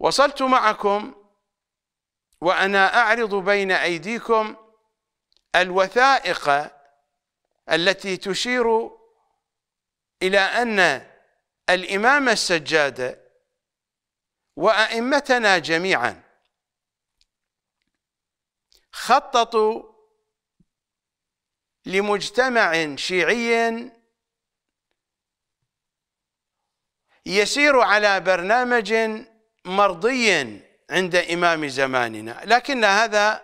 وصلت معكم وأنا أعرض بين أيديكم الوثائق التي تشير إلى أن الإمام السجادة وأئمتنا جميعا خططوا لمجتمع شيعي يسير على برنامج مرضي عند إمام زماننا لكن هذا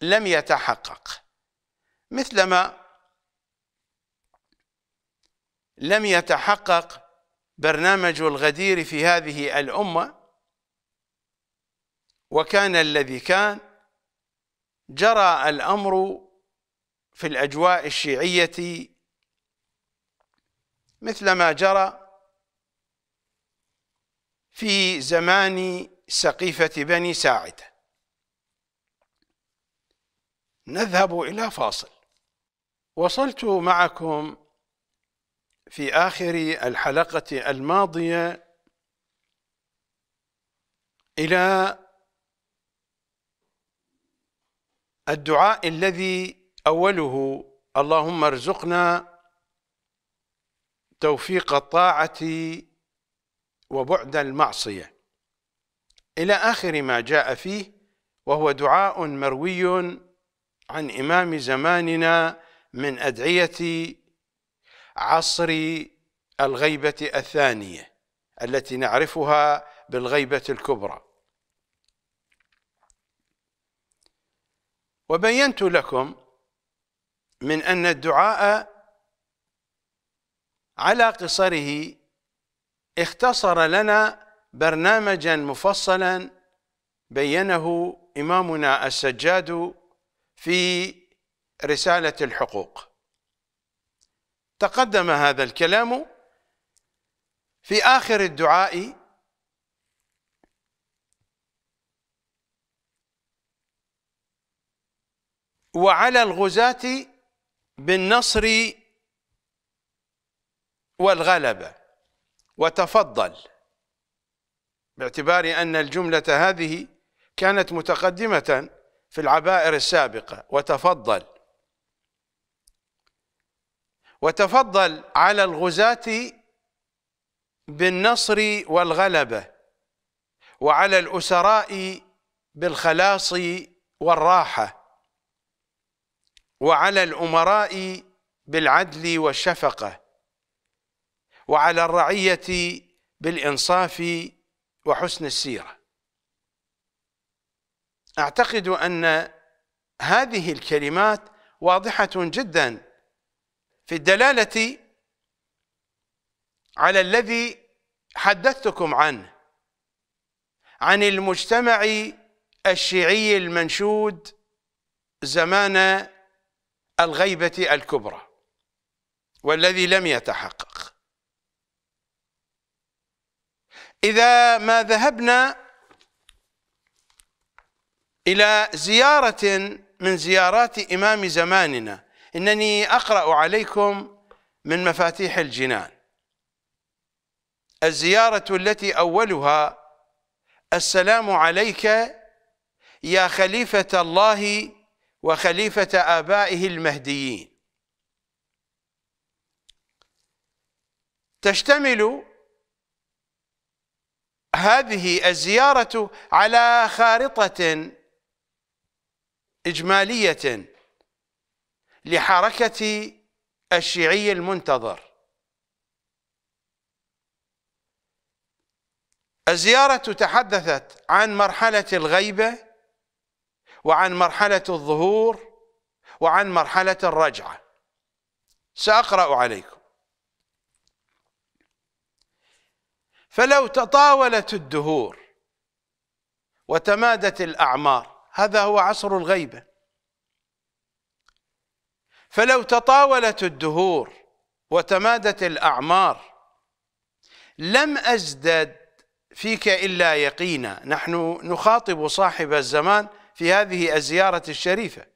لم يتحقق مثلما لم يتحقق برنامج الغدير في هذه الأمة وكان الذي كان جرى الأمر في الأجواء الشيعية مثلما جرى في زمان سقيفة بني ساعدة نذهب إلى فاصل وصلت معكم في آخر الحلقة الماضية إلى الدعاء الذي أوله اللهم ارزقنا توفيق الطاعة وبعد المعصية إلى آخر ما جاء فيه وهو دعاء مروي عن إمام زماننا من أدعية عصر الغيبة الثانية التي نعرفها بالغيبة الكبرى وبينت لكم من أن الدعاء على قصره اختصر لنا برنامجا مفصلا بينه إمامنا السجاد في رسالة الحقوق تقدم هذا الكلام في آخر الدعاء وعلى الغزاة بالنصر والغلبة وتفضل باعتبار أن الجملة هذه كانت متقدمة في العبائر السابقة وتفضل وتفضل على الغزاة بالنصر والغلبة وعلى الأسراء بالخلاص والراحة وعلى الأمراء بالعدل والشفقة وعلى الرعية بالإنصاف وحسن السيرة أعتقد أن هذه الكلمات واضحة جدا في الدلالة على الذي حدثتكم عنه عن المجتمع الشيعي المنشود زمان الغيبة الكبرى والذي لم يتحقق إذا ما ذهبنا إلى زيارة من زيارات إمام زماننا إنني أقرأ عليكم من مفاتيح الجنان الزيارة التي أولها السلام عليك يا خليفة الله وخليفة آبائه المهديين تشتمل هذه الزيارة على خارطة إجمالية لحركة الشيعي المنتظر الزيارة تحدثت عن مرحلة الغيبة وعن مرحلة الظهور وعن مرحلة الرجعة سأقرأ عليكم فلو تطاولت الدهور وتمادت الأعمار هذا هو عصر الغيبة فلو تطاولت الدهور وتمادت الأعمار لم أزدد فيك إلا يقينا نحن نخاطب صاحب الزمان في هذه الزيارة الشريفة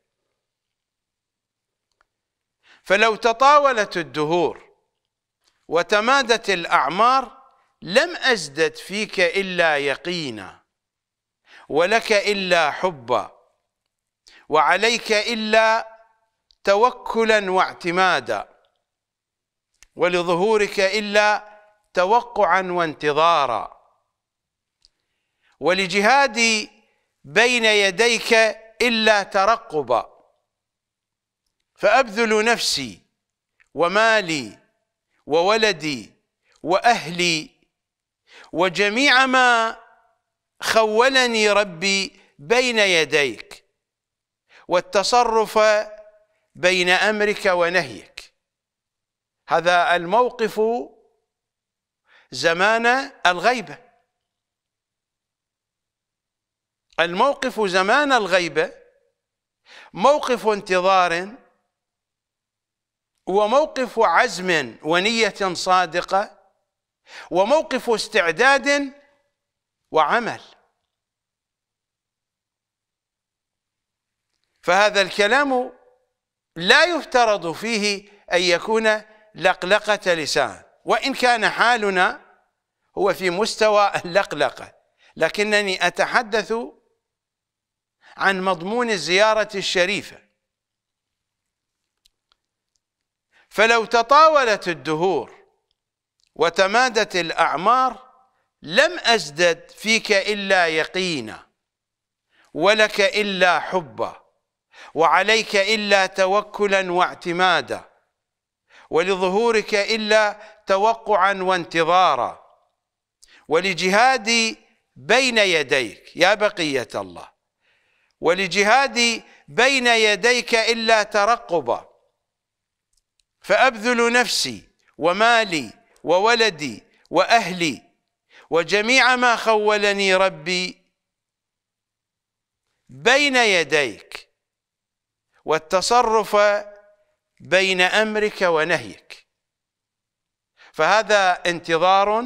فلو تطاولت الدهور وتمادت الأعمار لم أزدد فيك إلا يقينا ولك إلا حبا وعليك إلا توكلا واعتمادا ولظهورك إلا توقعا وانتظارا ولجهادي بين يديك إلا ترقبا فأبذل نفسي ومالي وولدي وأهلي وجميع ما خولني ربي بين يديك والتصرف بين امرك ونهيك هذا الموقف زمان الغيبه الموقف زمان الغيبه موقف انتظار وموقف عزم ونيه صادقه وموقف استعداد وعمل فهذا الكلام لا يفترض فيه أن يكون لقلقة لسان وإن كان حالنا هو في مستوى اللقلقة لكنني أتحدث عن مضمون الزيارة الشريفة فلو تطاولت الدهور وتمادت الأعمار لم أزدد فيك إلا يقينا ولك إلا حبا وعليك إلا توكلا واعتمادا ولظهورك إلا توقعا وانتظارا ولجهادي بين يديك يا بقية الله ولجهادي بين يديك إلا ترقبا فأبذل نفسي ومالي وولدي واهلي وجميع ما خولني ربي بين يديك والتصرف بين امرك ونهيك فهذا انتظار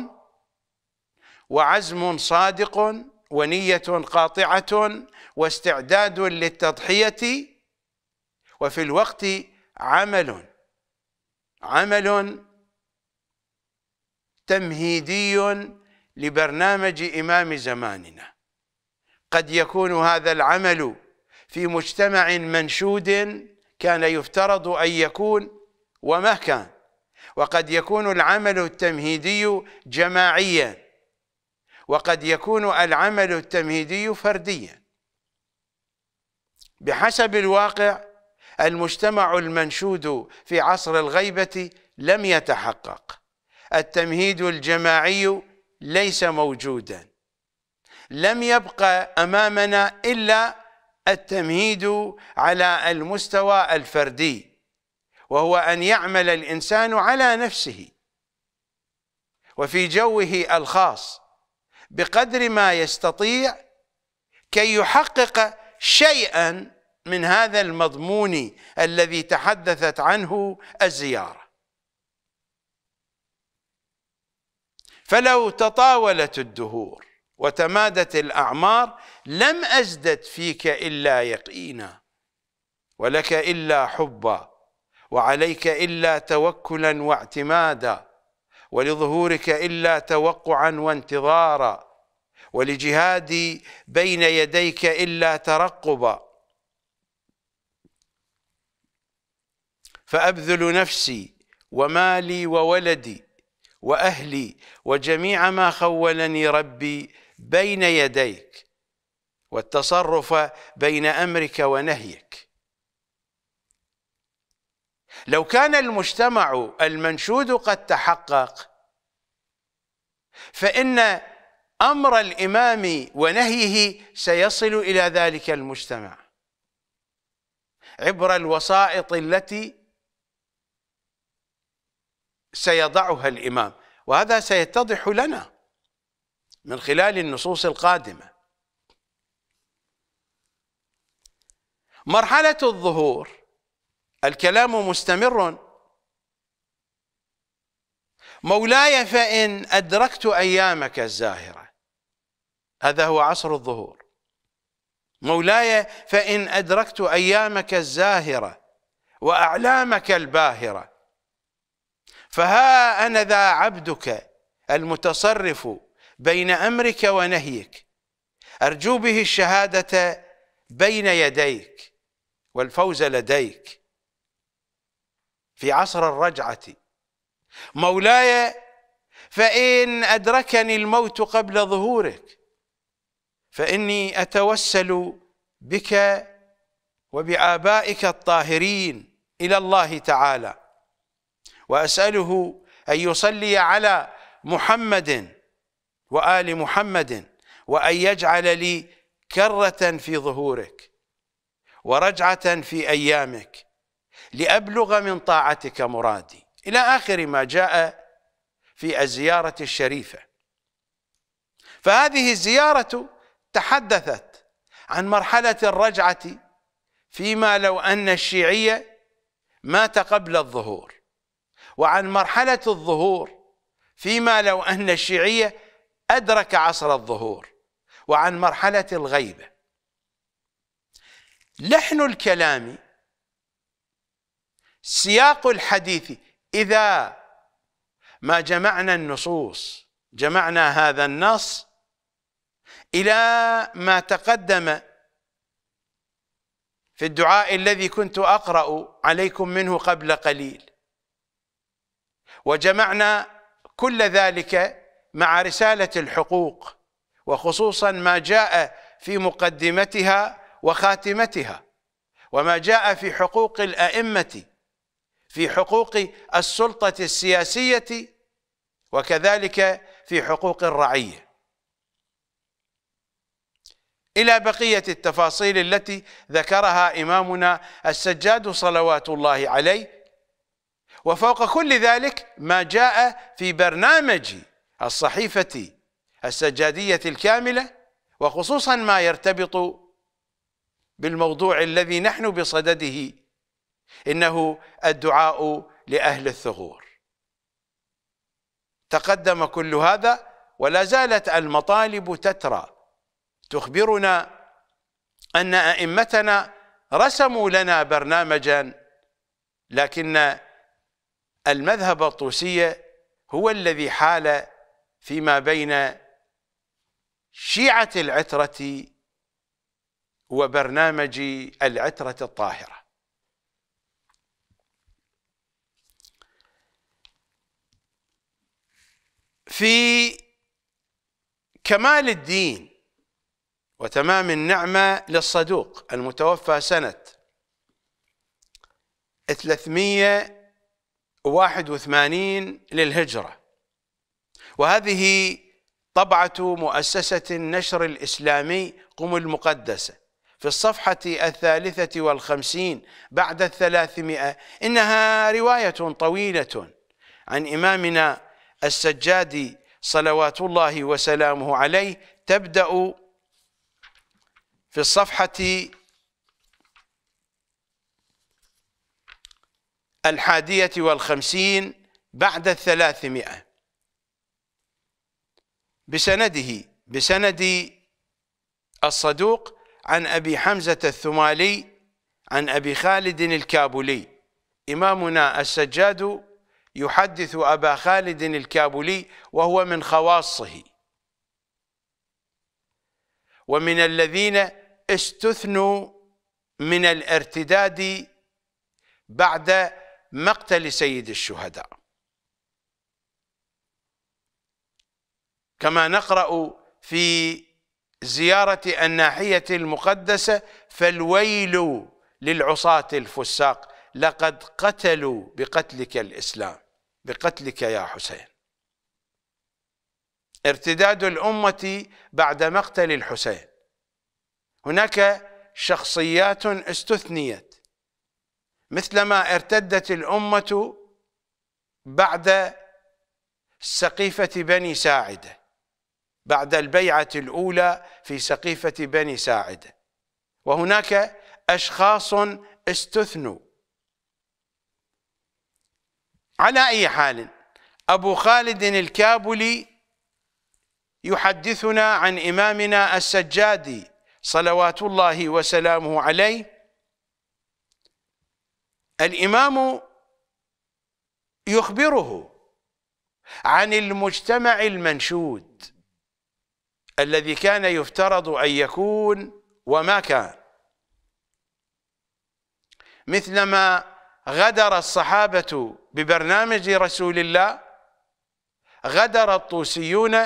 وعزم صادق ونيه قاطعه واستعداد للتضحيه وفي الوقت عمل عمل تمهيدي لبرنامج إمام زماننا قد يكون هذا العمل في مجتمع منشود كان يفترض أن يكون وما كان وقد يكون العمل التمهيدي جماعيا وقد يكون العمل التمهيدي فرديا بحسب الواقع المجتمع المنشود في عصر الغيبة لم يتحقق التمهيد الجماعي ليس موجودا لم يبقى امامنا الا التمهيد على المستوى الفردي وهو ان يعمل الانسان على نفسه وفي جوه الخاص بقدر ما يستطيع كي يحقق شيئا من هذا المضمون الذي تحدثت عنه الزياره فلو تطاولت الدهور وتمادت الأعمار لم أزدد فيك إلا يقينا ولك إلا حبا وعليك إلا توكلا واعتمادا ولظهورك إلا توقعا وانتظارا ولجهادي بين يديك إلا ترقبا فأبذل نفسي ومالي وولدي واهلي وجميع ما خولني ربي بين يديك والتصرف بين امرك ونهيك لو كان المجتمع المنشود قد تحقق فان امر الامام ونهيه سيصل الى ذلك المجتمع عبر الوسائط التي سيضعها الإمام وهذا سيتضح لنا من خلال النصوص القادمة مرحلة الظهور الكلام مستمر مولاي فإن أدركت أيامك الزاهرة هذا هو عصر الظهور مولاي فإن أدركت أيامك الزاهرة وأعلامك الباهرة فها أنا ذا عبدك المتصرف بين أمرك ونهيك أرجو به الشهادة بين يديك والفوز لديك في عصر الرجعة مولاي فإن أدركني الموت قبل ظهورك فإني أتوسل بك وبآبائك الطاهرين إلى الله تعالى وأسأله أن يصلي على محمد وآل محمد وأن يجعل لي كرة في ظهورك ورجعة في أيامك لأبلغ من طاعتك مرادي إلى آخر ما جاء في الزيارة الشريفة فهذه الزيارة تحدثت عن مرحلة الرجعة فيما لو أن الشيعية مات قبل الظهور وعن مرحلة الظهور فيما لو أن الشيعية أدرك عصر الظهور وعن مرحلة الغيبة لحن الكلام سياق الحديث إذا ما جمعنا النصوص جمعنا هذا النص إلى ما تقدم في الدعاء الذي كنت أقرأ عليكم منه قبل قليل وجمعنا كل ذلك مع رسالة الحقوق وخصوصا ما جاء في مقدمتها وخاتمتها وما جاء في حقوق الأئمة في حقوق السلطة السياسية وكذلك في حقوق الرعية إلى بقية التفاصيل التي ذكرها إمامنا السجاد صلوات الله عليه وفوق كل ذلك ما جاء في برنامج الصحيفة السجادية الكاملة وخصوصا ما يرتبط بالموضوع الذي نحن بصدده إنه الدعاء لأهل الثغور تقدم كل هذا ولا زالت المطالب تترى تخبرنا أن أئمتنا رسموا لنا برنامجا لكن المذهب الطوسية هو الذي حال فيما بين شيعة العترة وبرنامج العترة الطاهرة في كمال الدين وتمام النعمة للصدوق المتوفى سنة 300 81 للهجرة وهذه طبعة مؤسسة النشر الإسلامي قم المقدسة في الصفحة الثالثة والخمسين بعد الثلاثمائة إنها رواية طويلة عن إمامنا السجاد صلوات الله وسلامه عليه تبدأ في الصفحة الحادية والخمسين بعد الثلاثمائة بسنده بسند الصدوق عن أبي حمزة الثمالي عن أبي خالد الكابولي إمامنا السجاد يحدث أبا خالد الكابولي وهو من خواصه ومن الذين استثنوا من الارتداد بعد مقتل سيد الشهداء كما نقرأ في زيارة الناحية المقدسة فالويل للعصاة الفساق لقد قتلوا بقتلك الإسلام بقتلك يا حسين ارتداد الأمة بعد مقتل الحسين هناك شخصيات استثنيت مثلما ارتدت الأمة بعد سقيفة بني ساعدة بعد البيعة الأولى في سقيفة بني ساعدة وهناك أشخاص استثنوا على أي حال أبو خالد الكابلي يحدثنا عن إمامنا السجادي صلوات الله وسلامه عليه الامام يخبره عن المجتمع المنشود الذي كان يفترض ان يكون وما كان مثلما غدر الصحابه ببرنامج رسول الله غدر الطوسيون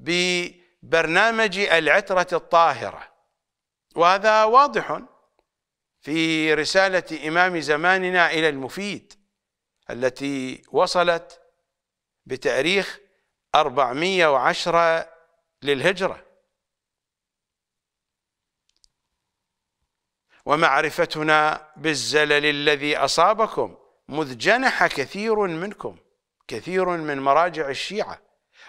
ببرنامج العتره الطاهره وهذا واضح في رسالة إمام زماننا إلى المفيد التي وصلت بتاريخ 410 للهجرة ومعرفتنا بالزلل الذي أصابكم مذ جنح كثير منكم كثير من مراجع الشيعة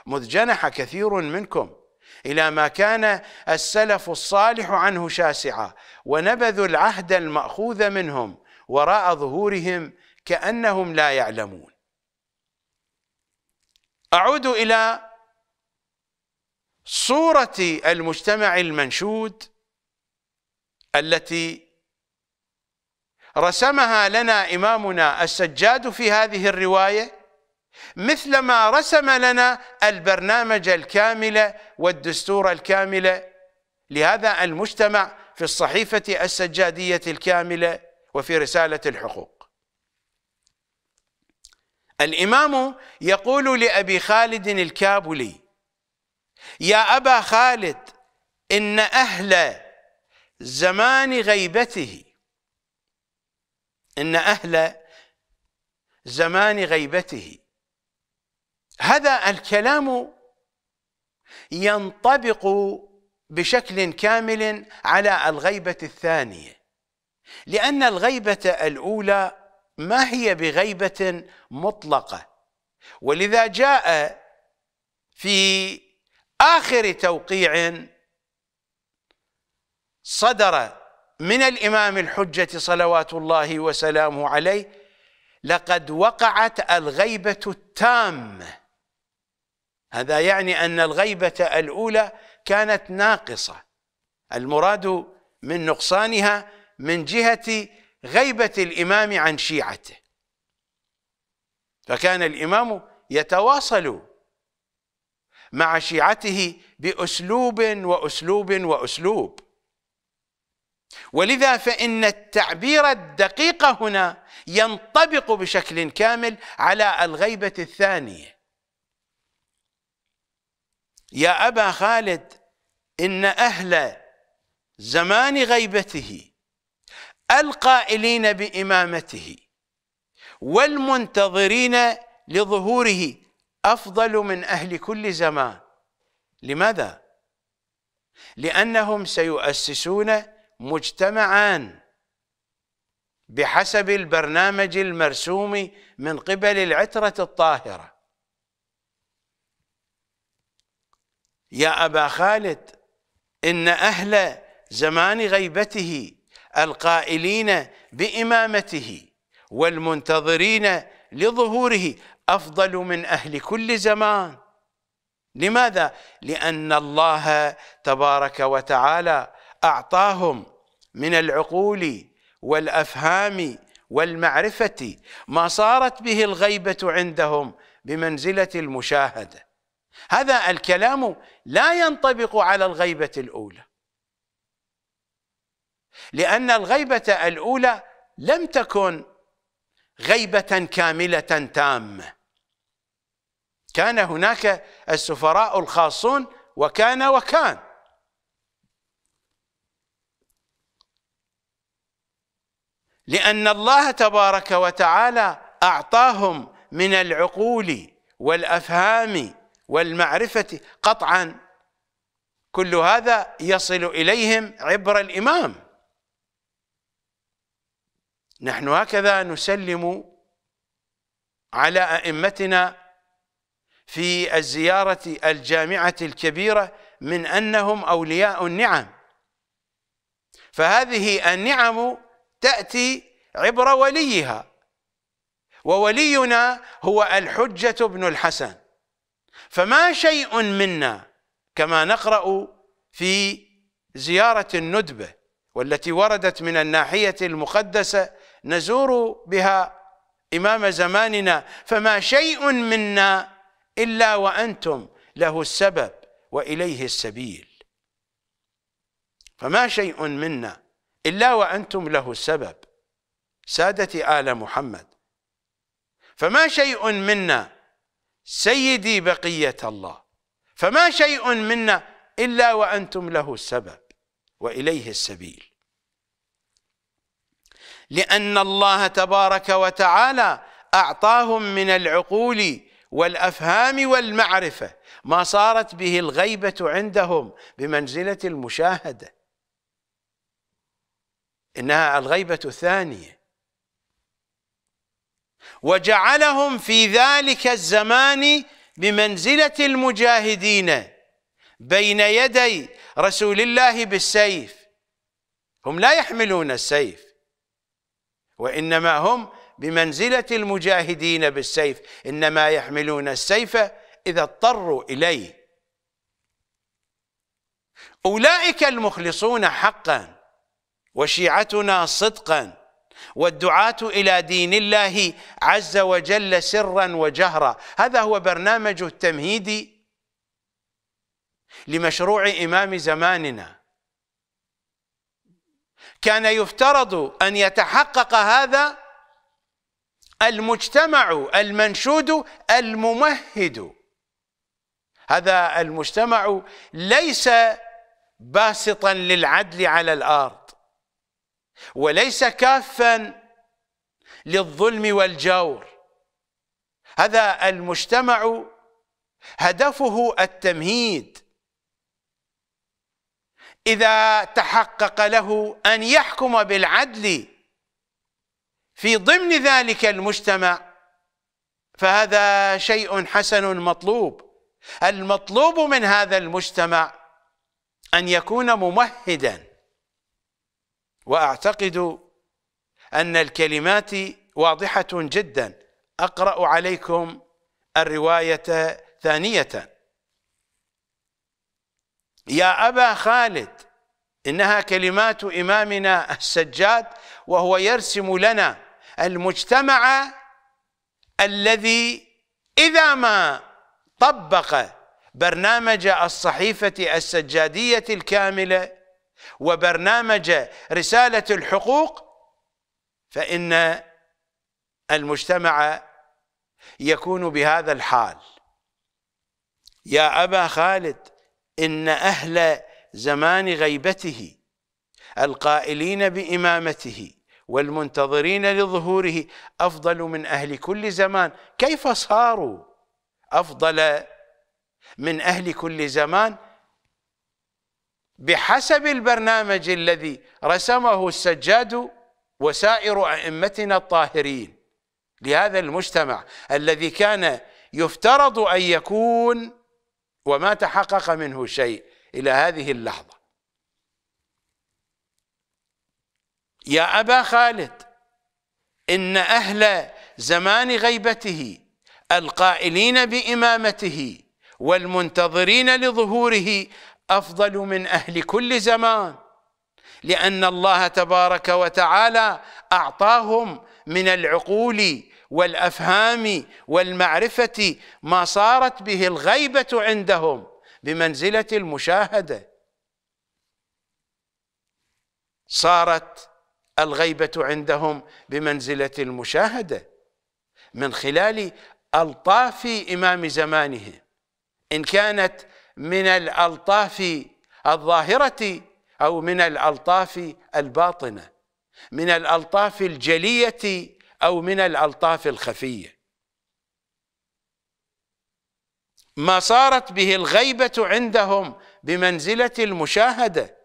مذ جنح كثير منكم الى ما كان السلف الصالح عنه شاسعا ونبذوا العهد الماخوذ منهم وراء ظهورهم كانهم لا يعلمون اعود الى صوره المجتمع المنشود التي رسمها لنا امامنا السجاد في هذه الروايه مثلما رسم لنا البرنامج الكامل والدستور الكامل لهذا المجتمع في الصحيفة السجادية الكاملة وفي رسالة الحقوق الإمام يقول لأبي خالد الكابلي يا أبا خالد إن أهل زمان غيبته إن أهل زمان غيبته هذا الكلام ينطبق بشكل كامل على الغيبة الثانية لأن الغيبة الأولى ما هي بغيبة مطلقة ولذا جاء في آخر توقيع صدر من الإمام الحجة صلوات الله وسلامه عليه لقد وقعت الغيبة التامه هذا يعني أن الغيبة الأولى كانت ناقصة المراد من نقصانها من جهة غيبة الإمام عن شيعته فكان الإمام يتواصل مع شيعته بأسلوب وأسلوب وأسلوب ولذا فإن التعبير الدقيق هنا ينطبق بشكل كامل على الغيبة الثانية يا أبا خالد إن أهل زمان غيبته القائلين بإمامته والمنتظرين لظهوره أفضل من أهل كل زمان لماذا؟ لأنهم سيؤسسون مجتمعان بحسب البرنامج المرسوم من قبل العترة الطاهرة يا أبا خالد إن أهل زمان غيبته القائلين بإمامته والمنتظرين لظهوره أفضل من أهل كل زمان لماذا؟ لأن الله تبارك وتعالى أعطاهم من العقول والأفهام والمعرفة ما صارت به الغيبة عندهم بمنزلة المشاهدة هذا الكلام لا ينطبق على الغيبة الأولى لأن الغيبة الأولى لم تكن غيبة كاملة تامة كان هناك السفراء الخاصون وكان وكان لأن الله تبارك وتعالى أعطاهم من العقول والأفهام والمعرفة قطعا كل هذا يصل إليهم عبر الإمام نحن هكذا نسلم على أئمتنا في الزيارة الجامعة الكبيرة من أنهم أولياء النعم فهذه النعم تأتي عبر وليها وولينا هو الحجة بن الحسن فما شيء منا كما نقرأ في زيارة الندبة والتي وردت من الناحية المقدسة نزور بها إمام زماننا فما شيء منا إلا وأنتم له السبب وإليه السبيل فما شيء منا إلا وأنتم له السبب سادتي آل محمد فما شيء منا سيدي بقية الله فما شيء منا إلا وأنتم له السبب وإليه السبيل لأن الله تبارك وتعالى أعطاهم من العقول والأفهام والمعرفة ما صارت به الغيبة عندهم بمنزلة المشاهدة إنها الغيبة الثانية وجعلهم في ذلك الزمان بمنزلة المجاهدين بين يدي رسول الله بالسيف هم لا يحملون السيف وإنما هم بمنزلة المجاهدين بالسيف إنما يحملون السيف إذا اضطروا إليه أولئك المخلصون حقا وشيعتنا صدقا والدعاة إلى دين الله عز وجل سرا وجهرا هذا هو برنامج التمهيدي لمشروع إمام زماننا كان يفترض أن يتحقق هذا المجتمع المنشود الممهد هذا المجتمع ليس باسطا للعدل على الارض وليس كافا للظلم والجور هذا المجتمع هدفه التمهيد إذا تحقق له أن يحكم بالعدل في ضمن ذلك المجتمع فهذا شيء حسن مطلوب المطلوب من هذا المجتمع أن يكون ممهداً وأعتقد أن الكلمات واضحة جدا أقرأ عليكم الرواية ثانية يا أبا خالد إنها كلمات إمامنا السجاد وهو يرسم لنا المجتمع الذي إذا ما طبق برنامج الصحيفة السجادية الكاملة وبرنامج رسالة الحقوق فإن المجتمع يكون بهذا الحال يا أبا خالد إن أهل زمان غيبته القائلين بإمامته والمنتظرين لظهوره أفضل من أهل كل زمان كيف صاروا أفضل من أهل كل زمان بحسب البرنامج الذي رسمه السجاد وسائر أئمتنا الطاهرين لهذا المجتمع الذي كان يفترض أن يكون وما تحقق منه شيء إلى هذه اللحظة يا أبا خالد إن أهل زمان غيبته القائلين بإمامته والمنتظرين لظهوره افضل من اهل كل زمان لان الله تبارك وتعالى اعطاهم من العقول والافهام والمعرفه ما صارت به الغيبه عندهم بمنزله المشاهده صارت الغيبه عندهم بمنزله المشاهده من خلال الطاف امام زمانهم ان كانت من الألطاف الظاهرة أو من الألطاف الباطنة من الألطاف الجلية أو من الألطاف الخفية ما صارت به الغيبة عندهم بمنزلة المشاهدة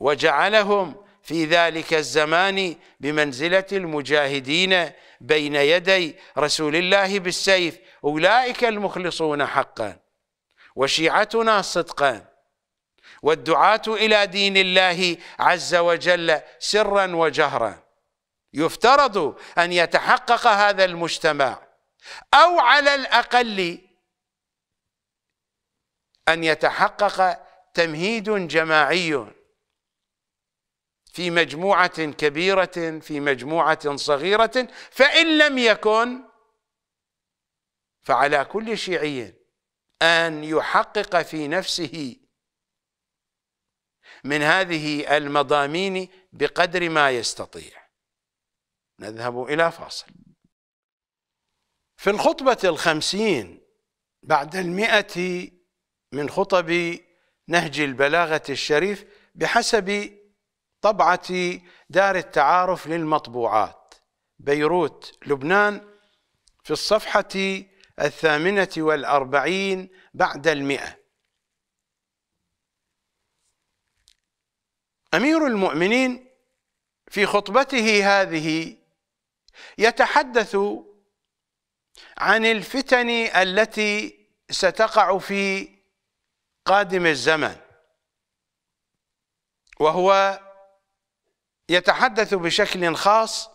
وجعلهم في ذلك الزمان بمنزلة المجاهدين بين يدي رسول الله بالسيف أولئك المخلصون حقاً وشيعتنا صدقا والدعاة إلى دين الله عز وجل سرا وجهرا يفترض أن يتحقق هذا المجتمع أو على الأقل أن يتحقق تمهيد جماعي في مجموعة كبيرة في مجموعة صغيرة فإن لم يكن فعلى كل شيعي أن يحقق في نفسه من هذه المضامين بقدر ما يستطيع نذهب إلى فاصل في الخطبة الخمسين بعد المئة من خطب نهج البلاغة الشريف بحسب طبعة دار التعارف للمطبوعات بيروت لبنان في الصفحة الثامنة والأربعين بعد المئة أمير المؤمنين في خطبته هذه يتحدث عن الفتن التي ستقع في قادم الزمن وهو يتحدث بشكل خاص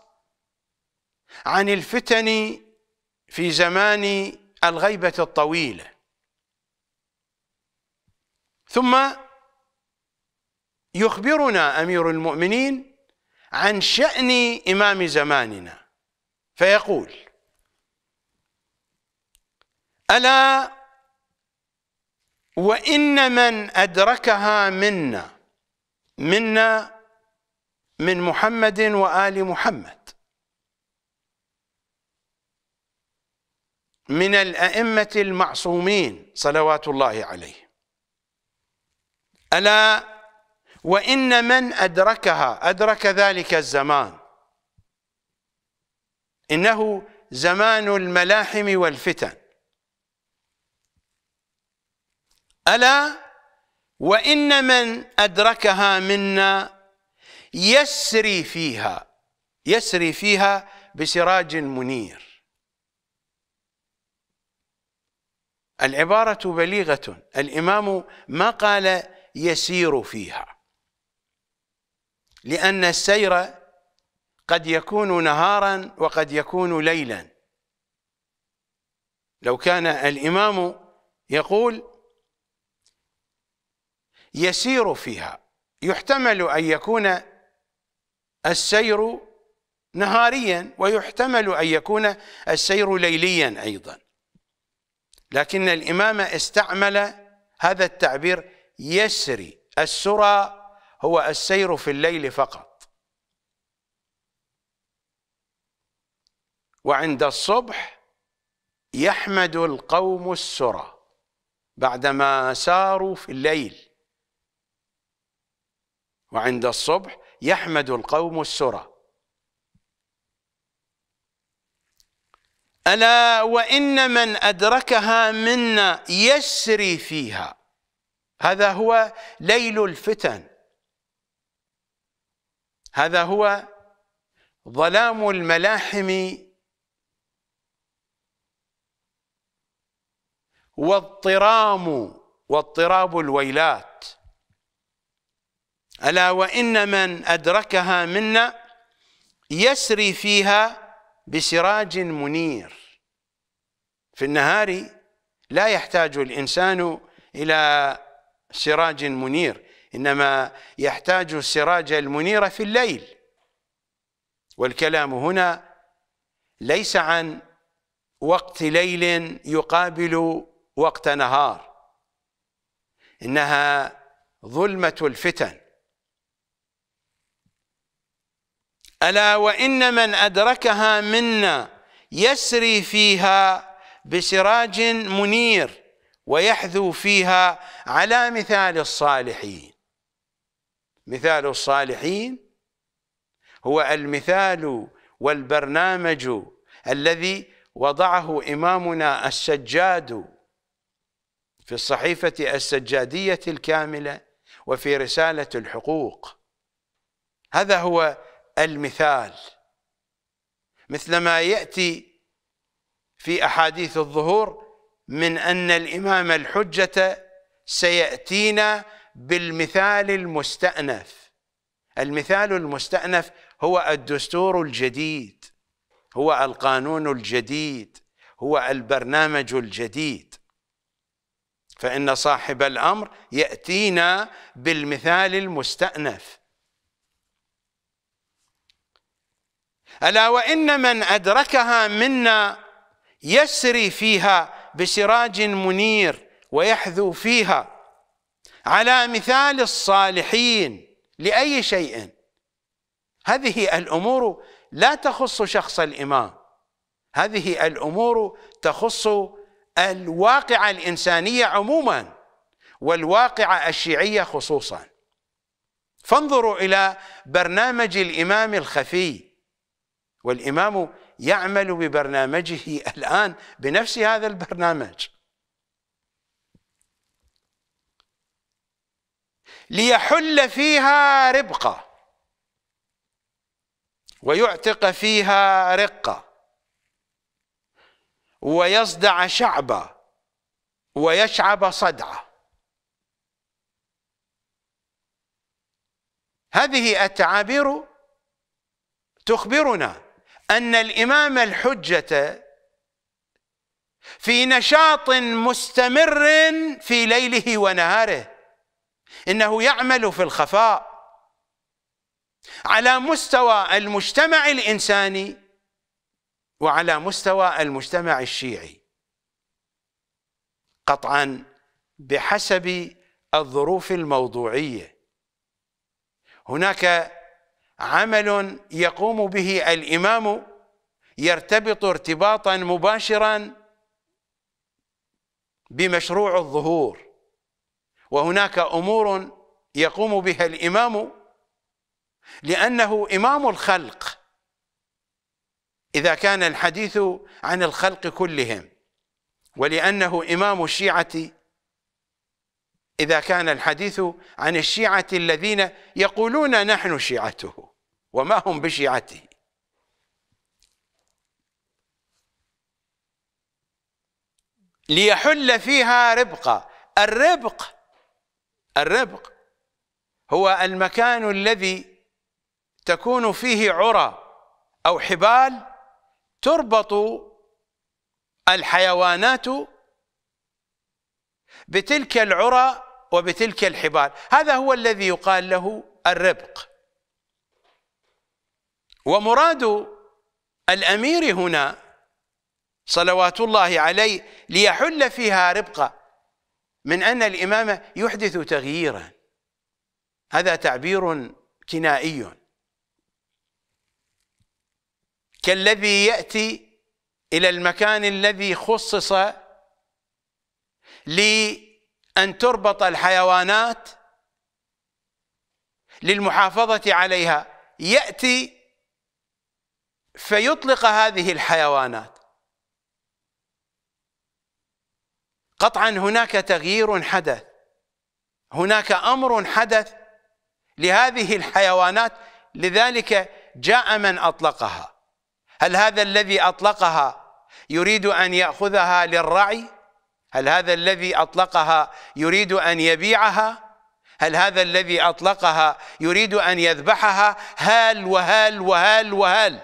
عن الفتن في زمان الغيبة الطويلة ثم يخبرنا أمير المؤمنين عن شأن إمام زماننا فيقول ألا وإن من أدركها منا منا من محمد وآل محمد من الأئمة المعصومين صلوات الله عليه ألا وإن من أدركها أدرك ذلك الزمان إنه زمان الملاحم والفتن ألا وإن من أدركها منا يسري فيها يسري فيها بسراج منير العبارة بليغة الإمام ما قال يسير فيها لأن السير قد يكون نهارا وقد يكون ليلا لو كان الإمام يقول يسير فيها يحتمل أن يكون السير نهاريا ويحتمل أن يكون السير ليليا أيضا لكن الإمام استعمل هذا التعبير يسري السرى هو السير في الليل فقط وعند الصبح يحمد القوم السرى بعدما ساروا في الليل وعند الصبح يحمد القوم السرى ألا وإن من أدركها منا يسري فيها هذا هو ليل الفتن هذا هو ظلام الملاحم واضطرام واضطراب الويلات ألا وإن من أدركها منا يسري فيها بسراج منير في النهار لا يحتاج الإنسان إلى سراج منير إنما يحتاج السراج المنير في الليل والكلام هنا ليس عن وقت ليل يقابل وقت نهار إنها ظلمة الفتن ألا وإن من أدركها منا يسري فيها بسراج منير ويحذو فيها على مثال الصالحين مثال الصالحين هو المثال والبرنامج الذي وضعه إمامنا السجاد في الصحيفة السجادية الكاملة وفي رسالة الحقوق هذا هو المثال مثل ما يأتي في أحاديث الظهور من أن الإمام الحجة سيأتينا بالمثال المستأنف المثال المستأنف هو الدستور الجديد هو القانون الجديد هو البرنامج الجديد فإن صاحب الأمر يأتينا بالمثال المستأنف ألا وإن من أدركها منا يسري فيها بسراج منير ويحذو فيها على مثال الصالحين لأي شيء هذه الأمور لا تخص شخص الإمام هذه الأمور تخص الواقعة الإنسانية عموما والواقعة الشيعية خصوصا فانظروا إلى برنامج الإمام الخفي والإمام يعمل ببرنامجه الآن بنفس هذا البرنامج ليحل فيها ربقة ويعتق فيها رقة ويصدع شعبا ويشعب صدعه هذه التعابير تخبرنا أن الإمام الحجة في نشاط مستمر في ليله ونهاره إنه يعمل في الخفاء على مستوى المجتمع الإنساني وعلى مستوى المجتمع الشيعي قطعا بحسب الظروف الموضوعية هناك عمل يقوم به الامام يرتبط ارتباطا مباشرا بمشروع الظهور وهناك امور يقوم بها الامام لانه امام الخلق اذا كان الحديث عن الخلق كلهم ولانه امام الشيعه إذا كان الحديث عن الشيعة الذين يقولون نحن شيعته وما هم بشيعته ليحل فيها ربقة الربق الربق هو المكان الذي تكون فيه عرى أو حبال تربط الحيوانات بتلك العرى وبتلك الحبال هذا هو الذي يقال له الربق ومراد الأمير هنا صلوات الله عليه ليحل فيها ربقة من أن الإمامة يحدث تغييرا هذا تعبير كنائي كالذي يأتي إلى المكان الذي خصص لي أن تربط الحيوانات للمحافظة عليها يأتي فيطلق هذه الحيوانات قطعا هناك تغيير حدث هناك أمر حدث لهذه الحيوانات لذلك جاء من أطلقها هل هذا الذي أطلقها يريد أن يأخذها للرعي هل هذا الذي أطلقها يريد أن يبيعها؟ هل هذا الذي أطلقها يريد أن يذبحها؟ هل وهل وهل وهل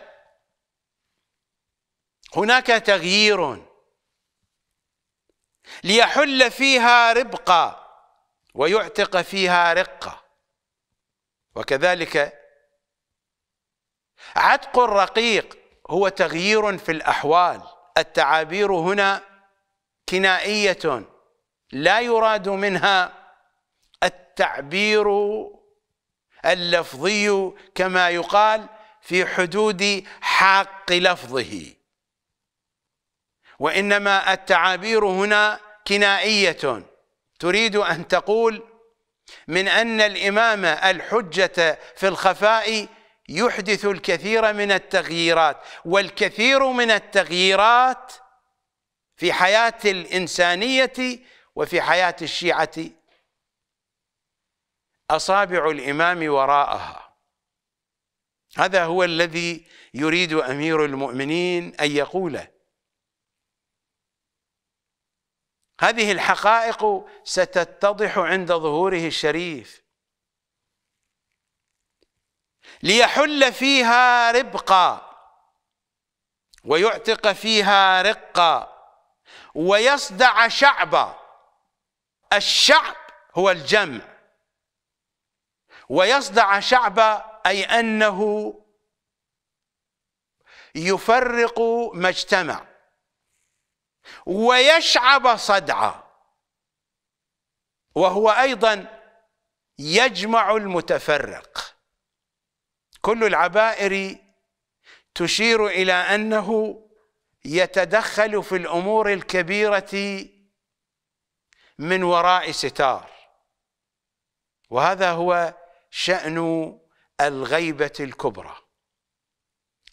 هناك تغيير ليحل فيها ربقة ويعتق فيها رقة وكذلك عتق الرقيق هو تغيير في الأحوال التعابير هنا كنائية لا يراد منها التعبير اللفظي كما يقال في حدود حق لفظه وإنما التعابير هنا كنائية تريد أن تقول من أن الإمام الحجة في الخفاء يحدث الكثير من التغييرات والكثير من التغييرات في حياة الإنسانية وفي حياة الشيعة أصابع الإمام وراءها هذا هو الذي يريد أمير المؤمنين أن يقوله هذه الحقائق ستتضح عند ظهوره الشريف ليحل فيها ربقا ويعتق فيها رقا ويصدع شعبا الشعب هو الجمع ويصدع شعبا أي أنه يفرق ما اجتمع ويشعب صدعا وهو أيضا يجمع المتفرق كل العبائر تشير إلى أنه يتدخل في الامور الكبيره من وراء ستار وهذا هو شان الغيبه الكبرى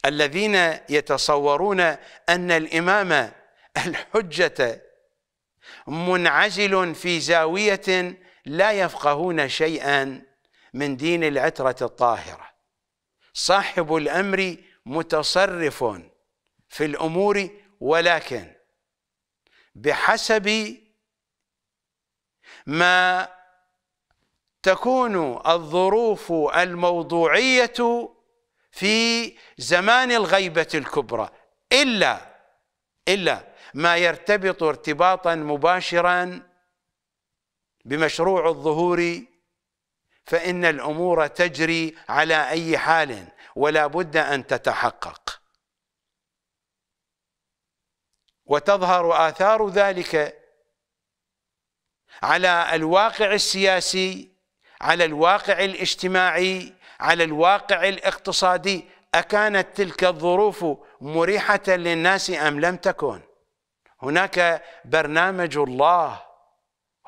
الذين يتصورون ان الامام الحجه منعزل في زاويه لا يفقهون شيئا من دين العتره الطاهره صاحب الامر متصرف في الأمور ولكن بحسب ما تكون الظروف الموضوعية في زمان الغيبة الكبرى إلا إلا ما يرتبط ارتباطا مباشرا بمشروع الظهور فإن الأمور تجري على أي حال ولا بد أن تتحقق وتظهر آثار ذلك على الواقع السياسي على الواقع الاجتماعي على الواقع الاقتصادي أكانت تلك الظروف مريحة للناس أم لم تكن هناك برنامج الله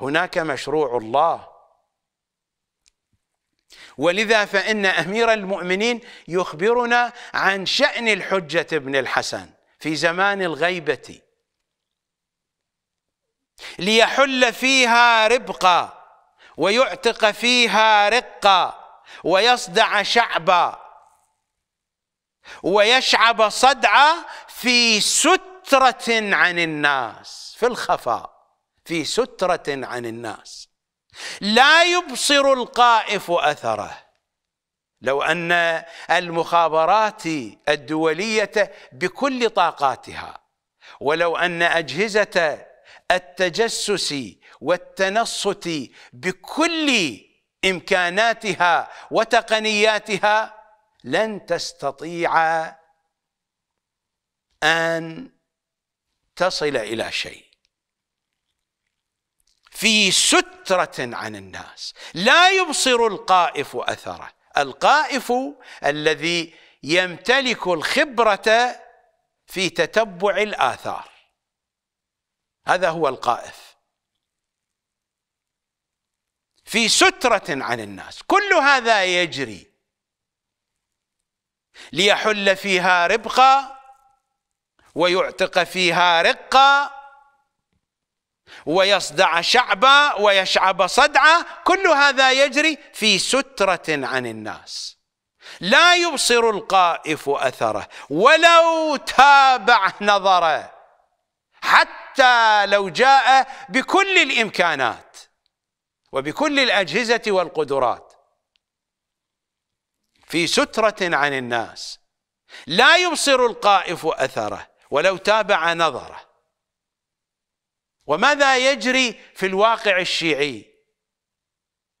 هناك مشروع الله ولذا فإن أمير المؤمنين يخبرنا عن شأن الحجة بن الحسن في زمان الغيبة ليحل فيها ربقا ويعتق فيها رقا ويصدع شعبا ويشعب صدعا في سترة عن الناس في الخفاء في سترة عن الناس لا يبصر القائف أثره لو أن المخابرات الدولية بكل طاقاتها ولو أن أجهزة التجسس والتنصت بكل إمكاناتها وتقنياتها لن تستطيع أن تصل إلى شيء في سترة عن الناس لا يبصر القائف أثره القائف الذي يمتلك الخبرة في تتبع الآثار هذا هو القائف في سترة عن الناس كل هذا يجري ليحل فيها ربقا ويعتق فيها رقا ويصدع شعبا ويشعب صدعا كل هذا يجري في سترة عن الناس لا يبصر القائف أثره ولو تابع نظره حتى حتى لو جاء بكل الامكانات وبكل الاجهزه والقدرات في ستره عن الناس لا يبصر القائف اثره ولو تابع نظره وماذا يجري في الواقع الشيعي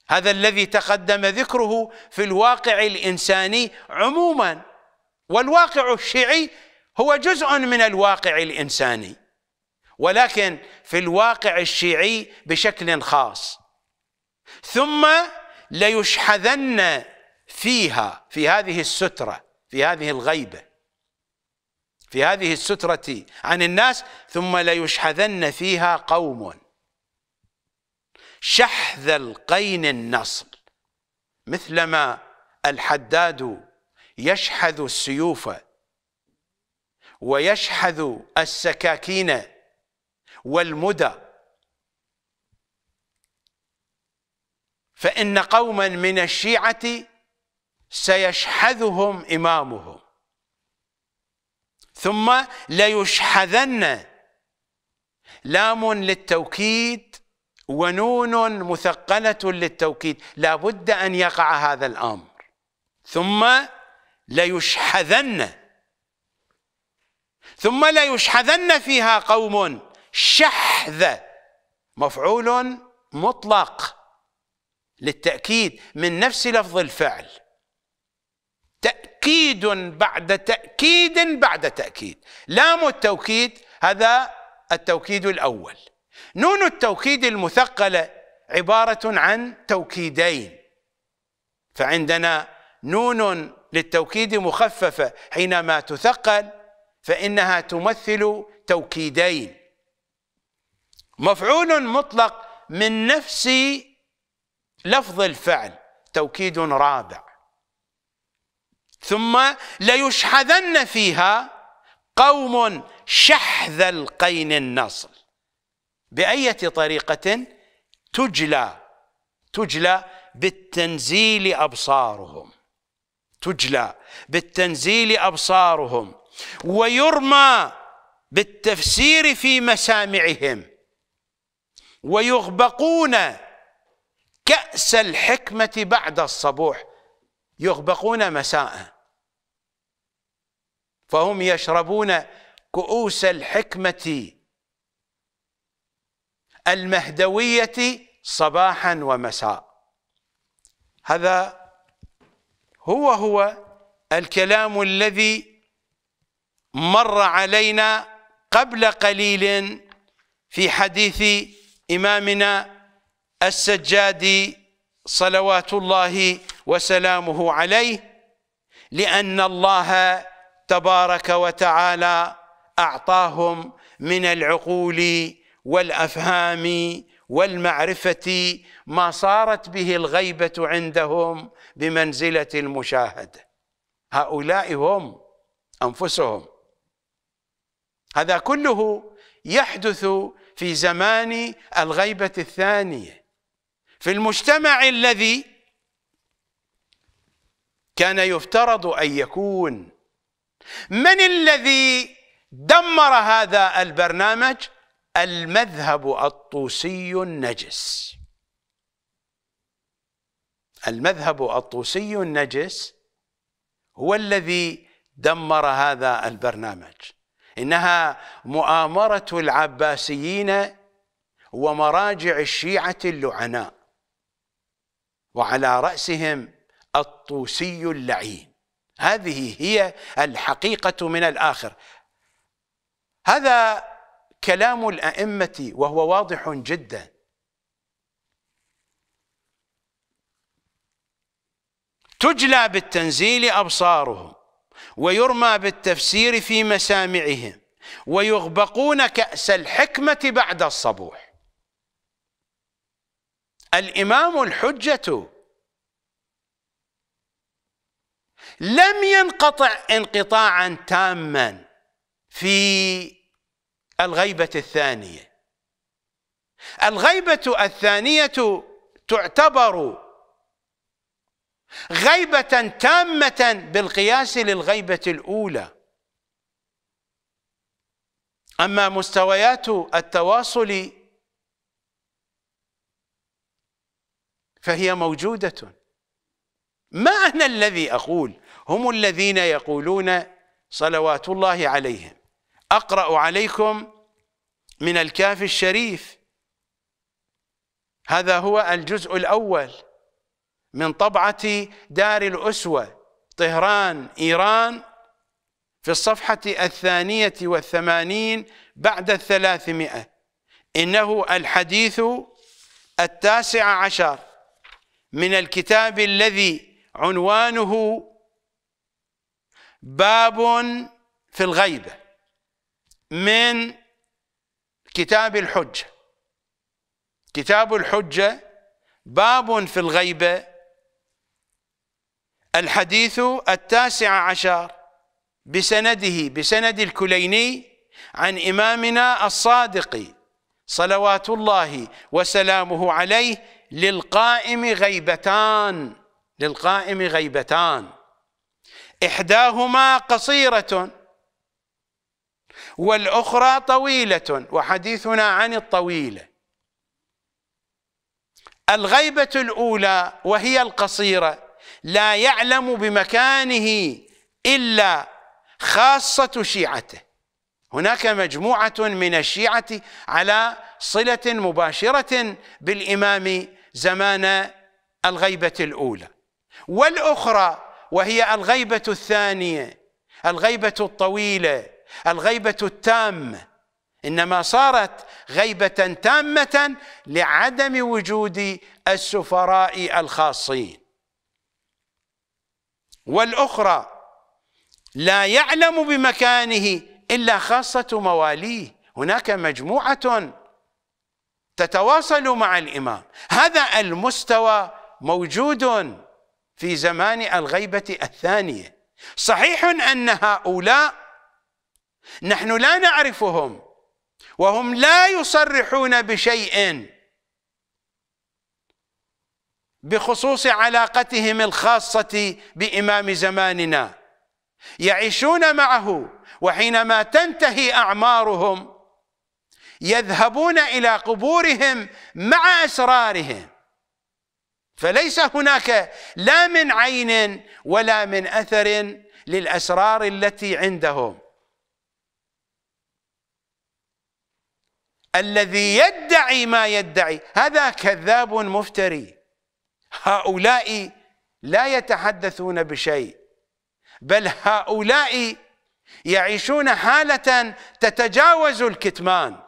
هذا الذي تقدم ذكره في الواقع الانساني عموما والواقع الشيعي هو جزء من الواقع الانساني ولكن في الواقع الشيعي بشكل خاص ثم ليشحذن فيها في هذه السترة في هذه الغيبة في هذه السترة عن الناس ثم ليشحذن فيها قوم شحذ القين النصل مثلما الحداد يشحذ السيوف ويشحذ السكاكين والمدى فإن قوما من الشيعة سيشحذهم إمامهم ثم ليشحذن لام للتوكيد ونون مثقلة للتوكيد لا بد أن يقع هذا الأمر ثم ليشحذن ثم ليشحذن فيها قوم شحذ مفعول مطلق للتأكيد من نفس لفظ الفعل تأكيد بعد تأكيد بعد تأكيد لام التوكيد هذا التوكيد الأول نون التوكيد المثقلة عبارة عن توكيدين فعندنا نون للتوكيد مخففة حينما تثقل فإنها تمثل توكيدين مفعول مطلق من نفس لفظ الفعل توكيد رابع ثم ليشحذن فيها قوم شحذ القين النصل بأية طريقة تجلى تجلى بالتنزيل أبصارهم تجلى بالتنزيل أبصارهم ويرمى بالتفسير في مسامعهم ويغبقون كأس الحكمة بعد الصبوح يغبقون مساء فهم يشربون كؤوس الحكمة المهدوية صباحا ومساء هذا هو هو الكلام الذي مر علينا قبل قليل في حديث إمامنا السجادي صلوات الله وسلامه عليه لأن الله تبارك وتعالى أعطاهم من العقول والأفهام والمعرفة ما صارت به الغيبة عندهم بمنزلة المشاهدة هؤلاء هم أنفسهم هذا كله يحدث في زمان الغيبة الثانية في المجتمع الذي كان يفترض أن يكون من الذي دمر هذا البرنامج المذهب الطوسي النجس المذهب الطوسي النجس هو الذي دمر هذا البرنامج إنها مؤامرة العباسيين ومراجع الشيعة اللعناء وعلى رأسهم الطوسي اللعين هذه هي الحقيقة من الآخر هذا كلام الأئمة وهو واضح جدا تجلى بالتنزيل أبصارهم ويرمى بالتفسير في مسامعهم ويغبقون كأس الحكمة بعد الصبوح الإمام الحجة لم ينقطع انقطاعا تاما في الغيبة الثانية الغيبة الثانية تعتبر غيبة تامة بالقياس للغيبة الأولى أما مستويات التواصل فهي موجودة ما أنا الذي أقول هم الذين يقولون صلوات الله عليهم أقرأ عليكم من الكاف الشريف هذا هو الجزء الأول من طبعة دار الأسوة طهران إيران في الصفحة الثانية والثمانين بعد الثلاثمائة إنه الحديث التاسع عشر من الكتاب الذي عنوانه باب في الغيبة من كتاب الحجة كتاب الحجة باب في الغيبة الحديث التاسع عشر بسنده بسند الكليني عن إمامنا الصادق صلوات الله وسلامه عليه للقائم غيبتان للقائم غيبتان إحداهما قصيرة والأخرى طويلة وحديثنا عن الطويلة الغيبة الأولى وهي القصيرة لا يعلم بمكانه إلا خاصة شيعته هناك مجموعة من الشيعة على صلة مباشرة بالإمام زمان الغيبة الأولى والأخرى وهي الغيبة الثانية الغيبة الطويلة الغيبة التامة إنما صارت غيبة تامة لعدم وجود السفراء الخاصين والأخرى لا يعلم بمكانه إلا خاصة مواليه هناك مجموعة تتواصل مع الإمام هذا المستوى موجود في زمان الغيبة الثانية صحيح أن هؤلاء نحن لا نعرفهم وهم لا يصرحون بشيء بخصوص علاقتهم الخاصة بإمام زماننا يعيشون معه وحينما تنتهي أعمارهم يذهبون إلى قبورهم مع أسرارهم فليس هناك لا من عين ولا من أثر للأسرار التي عندهم الذي يدعي ما يدعي هذا كذاب مفتري هؤلاء لا يتحدثون بشيء بل هؤلاء يعيشون حالة تتجاوز الكتمان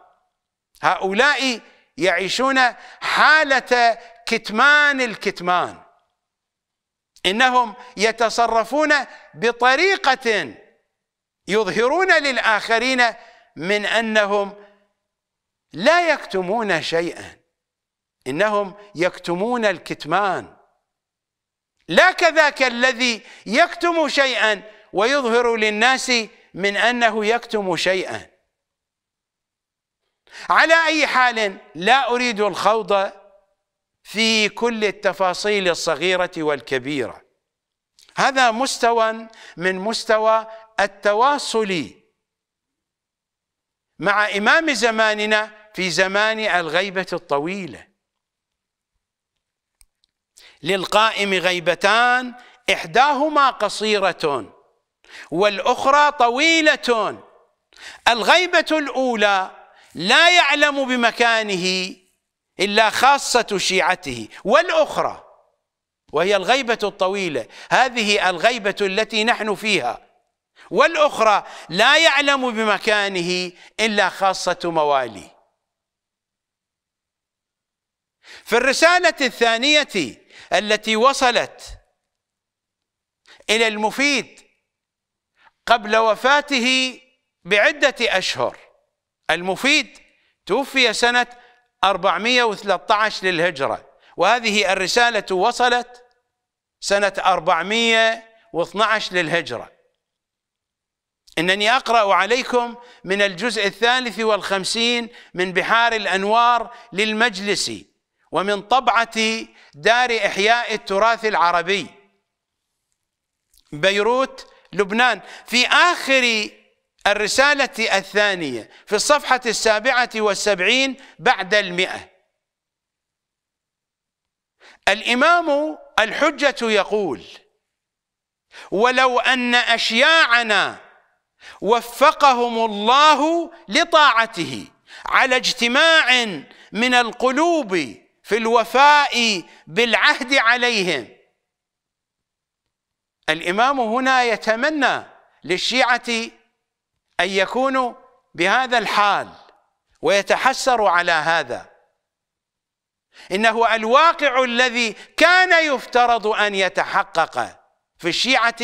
هؤلاء يعيشون حالة كتمان الكتمان إنهم يتصرفون بطريقة يظهرون للآخرين من أنهم لا يكتمون شيئا إنهم يكتمون الكتمان لا كذاك الذي يكتم شيئا ويظهر للناس من أنه يكتم شيئا على أي حال لا أريد الخوض في كل التفاصيل الصغيرة والكبيرة هذا مستوى من مستوى التواصل مع إمام زماننا في زمان الغيبة الطويلة للقائم غيبتان إحداهما قصيرة والأخرى طويلة الغيبة الأولى لا يعلم بمكانه إلا خاصة شيعته والأخرى وهي الغيبة الطويلة هذه الغيبة التي نحن فيها والأخرى لا يعلم بمكانه إلا خاصة مواليه في الرسالة الثانية التي وصلت الى المفيد قبل وفاته بعده اشهر المفيد توفي سنه 413 للهجره وهذه الرساله وصلت سنه 412 للهجره انني اقرا عليكم من الجزء الثالث والخمسين من بحار الانوار للمجلسي ومن طبعة دار إحياء التراث العربي بيروت لبنان في آخر الرسالة الثانية في الصفحة السابعة والسبعين بعد المئة الإمام الحجة يقول ولو أن أشياعنا وفقهم الله لطاعته على اجتماع من القلوب في الوفاء بالعهد عليهم الامام هنا يتمنى للشيعه ان يكونوا بهذا الحال ويتحسر على هذا انه الواقع الذي كان يفترض ان يتحقق في الشيعه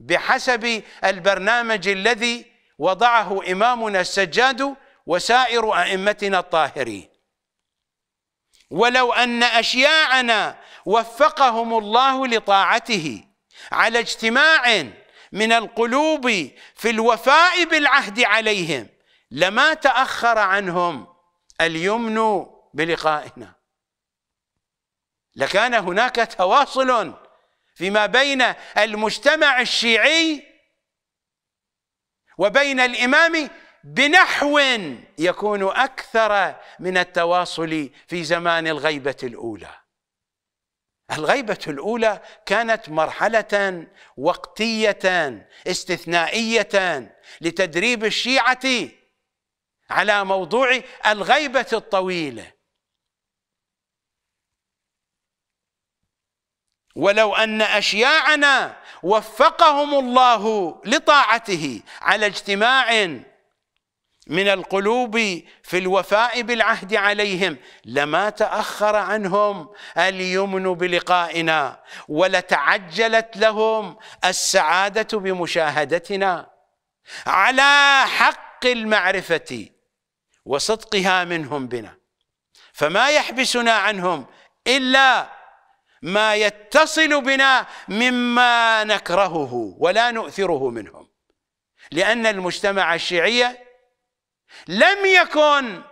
بحسب البرنامج الذي وضعه امامنا السجاد وسائر ائمتنا الطاهرين ولو أن أشياعنا وفقهم الله لطاعته على اجتماع من القلوب في الوفاء بالعهد عليهم لما تأخر عنهم اليمن بلقائنا لكان هناك تواصل فيما بين المجتمع الشيعي وبين الإمام بنحو يكون اكثر من التواصل في زمان الغيبه الاولى الغيبه الاولى كانت مرحله وقتيه استثنائيه لتدريب الشيعه على موضوع الغيبه الطويله ولو ان اشياعنا وفقهم الله لطاعته على اجتماع من القلوب في الوفاء بالعهد عليهم لما تاخر عنهم اليمن بلقائنا ولتعجلت لهم السعاده بمشاهدتنا على حق المعرفه وصدقها منهم بنا فما يحبسنا عنهم الا ما يتصل بنا مما نكرهه ولا نؤثره منهم لان المجتمع الشيعي لم يكن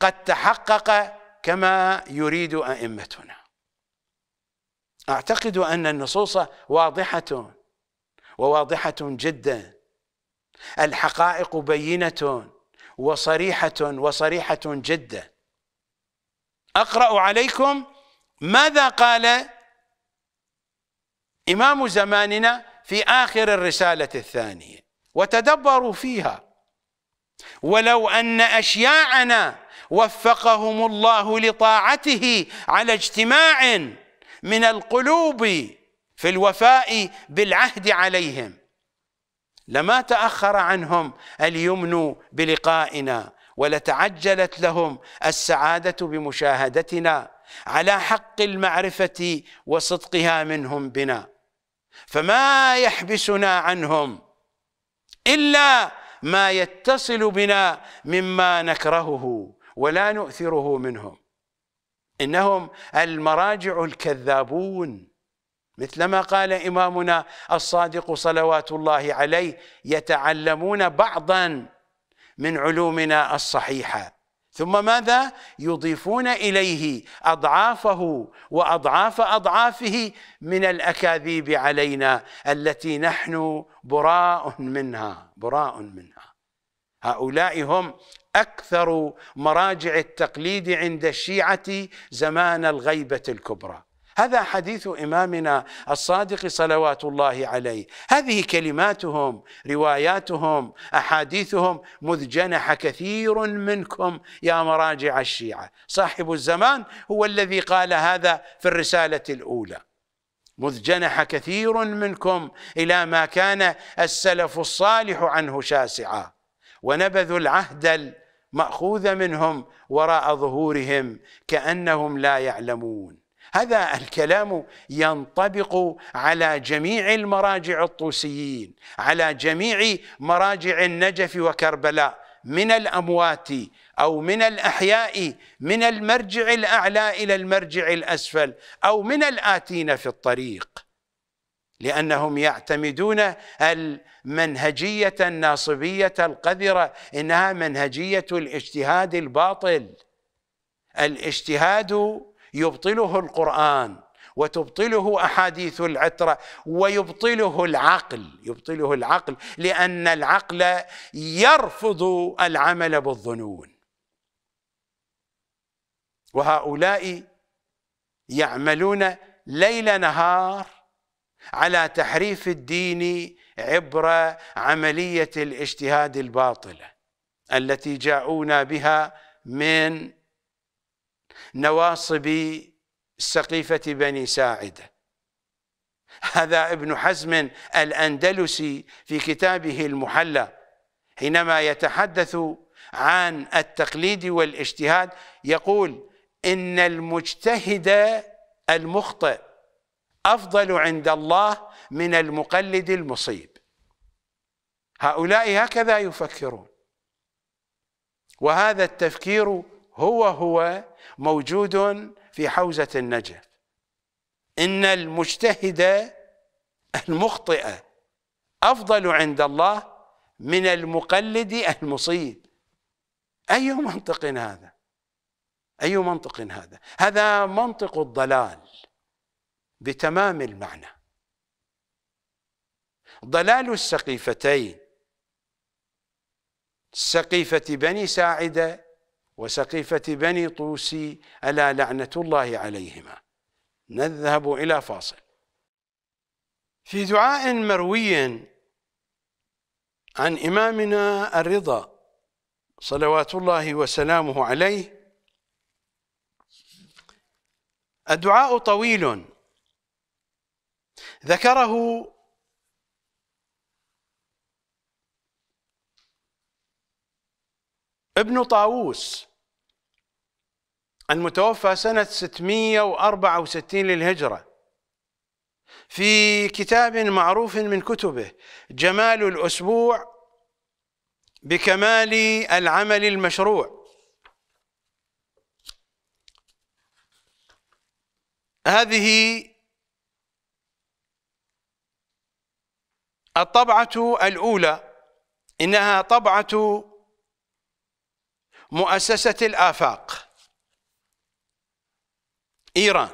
قد تحقق كما يريد أئمتنا أعتقد أن النصوص واضحة وواضحة جدا الحقائق بينة وصريحة وصريحة جدا أقرأ عليكم ماذا قال إمام زماننا في آخر الرسالة الثانية وتدبروا فيها ولو أن أشياعنا وفقهم الله لطاعته على اجتماع من القلوب في الوفاء بالعهد عليهم لما تأخر عنهم اليمن بلقائنا ولتعجلت لهم السعادة بمشاهدتنا على حق المعرفة وصدقها منهم بنا فما يحبسنا عنهم إلا ما يتصل بنا مما نكرهه ولا نؤثره منهم إنهم المراجع الكذابون مثلما قال إمامنا الصادق صلوات الله عليه يتعلمون بعضا من علومنا الصحيحة ثم ماذا يضيفون اليه اضعافه واضعاف اضعافه من الاكاذيب علينا التي نحن براء منها براء منها هؤلاء هم اكثر مراجع التقليد عند الشيعه زمان الغيبه الكبرى هذا حديث إمامنا الصادق صلوات الله عليه هذه كلماتهم رواياتهم أحاديثهم مذ جنح كثير منكم يا مراجع الشيعة صاحب الزمان هو الذي قال هذا في الرسالة الأولى مذ جنح كثير منكم إلى ما كان السلف الصالح عنه شاسعا ونبذوا العهد المأخوذ منهم وراء ظهورهم كأنهم لا يعلمون هذا الكلام ينطبق على جميع المراجع الطوسيين على جميع مراجع النجف وكربلاء من الأموات أو من الأحياء من المرجع الأعلى إلى المرجع الأسفل أو من الآتين في الطريق لأنهم يعتمدون المنهجية الناصبية القذرة إنها منهجية الاجتهاد الباطل الاجتهاد يبطله القرآن وتبطله احاديث العتره ويبطله العقل يبطله العقل لان العقل يرفض العمل بالظنون وهؤلاء يعملون ليل نهار على تحريف الدين عبر عمليه الاجتهاد الباطله التي جاءونا بها من نواصب سقيفة بني ساعدة هذا ابن حزم الأندلسي في كتابه المحلى حينما يتحدث عن التقليد والاجتهاد يقول إن المجتهد المخطئ أفضل عند الله من المقلد المصيب هؤلاء هكذا يفكرون وهذا التفكير هو هو موجود في حوزة النجف إن المجتهد المخطئ أفضل عند الله من المقلد المصيب أي منطق هذا أي منطق هذا هذا منطق الضلال بتمام المعنى ضلال السقيفتين سقيفة بني ساعدة وسقيفة بني طوسي ألا لعنة الله عليهما نذهب إلى فاصل في دعاء مروي عن إمامنا الرضا صلوات الله وسلامه عليه الدعاء طويل ذكره ابن طاووس المتوفى سنة 664 للهجرة في كتاب معروف من كتبه جمال الأسبوع بكمال العمل المشروع هذه الطبعة الأولى إنها طبعة مؤسسة الآفاق إيران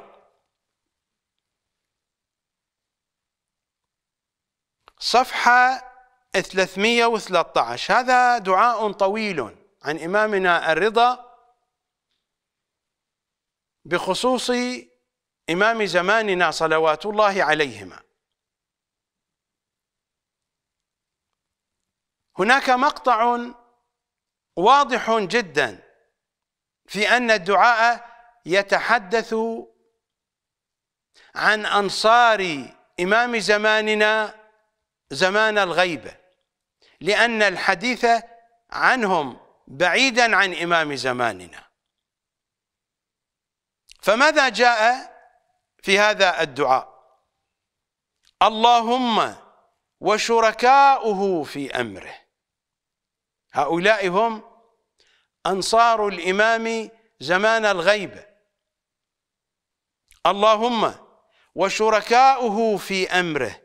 صفحة 313 هذا دعاء طويل عن إمامنا الرضا بخصوص إمام زماننا صلوات الله عليهما هناك مقطع واضح جدا في أن الدعاء يتحدث عن أنصار إمام زماننا زمان الغيبة لأن الحديث عنهم بعيدا عن إمام زماننا فماذا جاء في هذا الدعاء اللهم وشركاؤه في أمره هؤلاء هم أنصار الإمام زمان الغيبة اللهم وشركاؤه في امره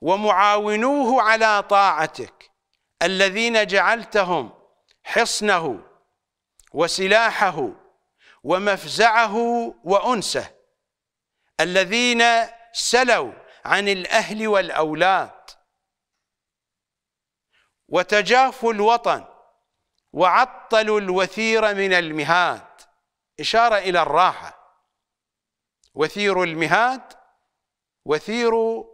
ومعاونوه على طاعتك الذين جعلتهم حصنه وسلاحه ومفزعه وانسه الذين سلوا عن الاهل والاولاد وتجافوا الوطن وعطلوا الوثير من المهاد اشاره الى الراحه وثير المهاد وثير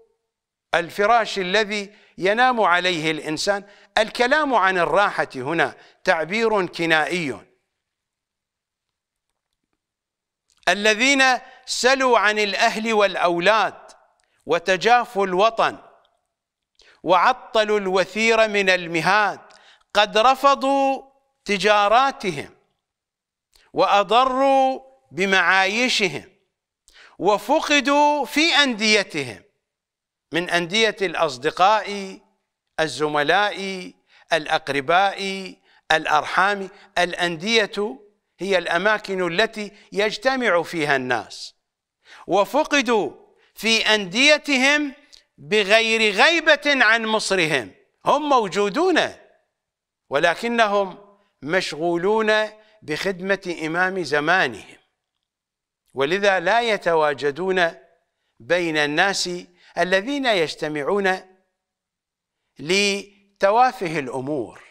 الفراش الذي ينام عليه الإنسان الكلام عن الراحة هنا تعبير كنائي الذين سلوا عن الأهل والأولاد وتجافوا الوطن وعطلوا الوثير من المهاد قد رفضوا تجاراتهم وأضروا بمعايشهم وفقدوا في أنديتهم من أندية الأصدقاء الزملاء الأقرباء الأرحام الأندية هي الأماكن التي يجتمع فيها الناس وفقدوا في أنديتهم بغير غيبة عن مصرهم هم موجودون ولكنهم مشغولون بخدمة إمام زمانهم ولذا لا يتواجدون بين الناس الذين يجتمعون لتوافه الأمور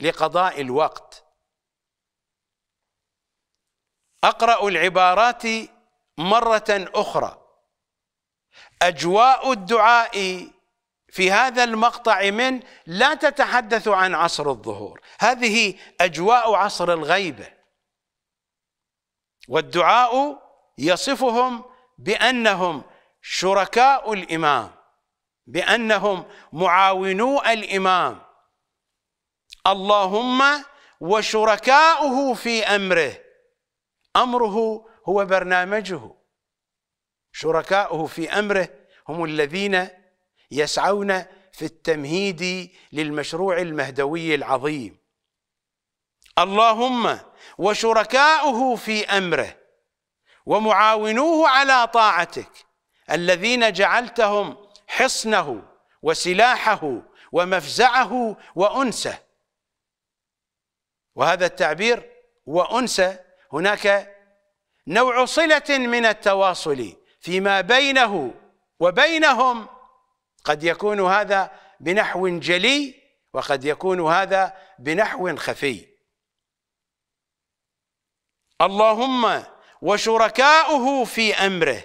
لقضاء الوقت أقرأ العبارات مرة أخرى أجواء الدعاء في هذا المقطع من لا تتحدث عن عصر الظهور هذه أجواء عصر الغيبة والدعاء يصفهم بأنهم شركاء الإمام بأنهم معاونو الإمام اللهم وشركاؤه في أمره أمره هو برنامجه شركاؤه في أمره هم الذين يسعون في التمهيد للمشروع المهدوي العظيم اللهم وشركاؤه في امره ومعاونوه على طاعتك الذين جعلتهم حصنه وسلاحه ومفزعه وانسه وهذا التعبير وانسه هناك نوع صله من التواصل فيما بينه وبينهم قد يكون هذا بنحو جلي وقد يكون هذا بنحو خفي اللهم وشركاؤه في امره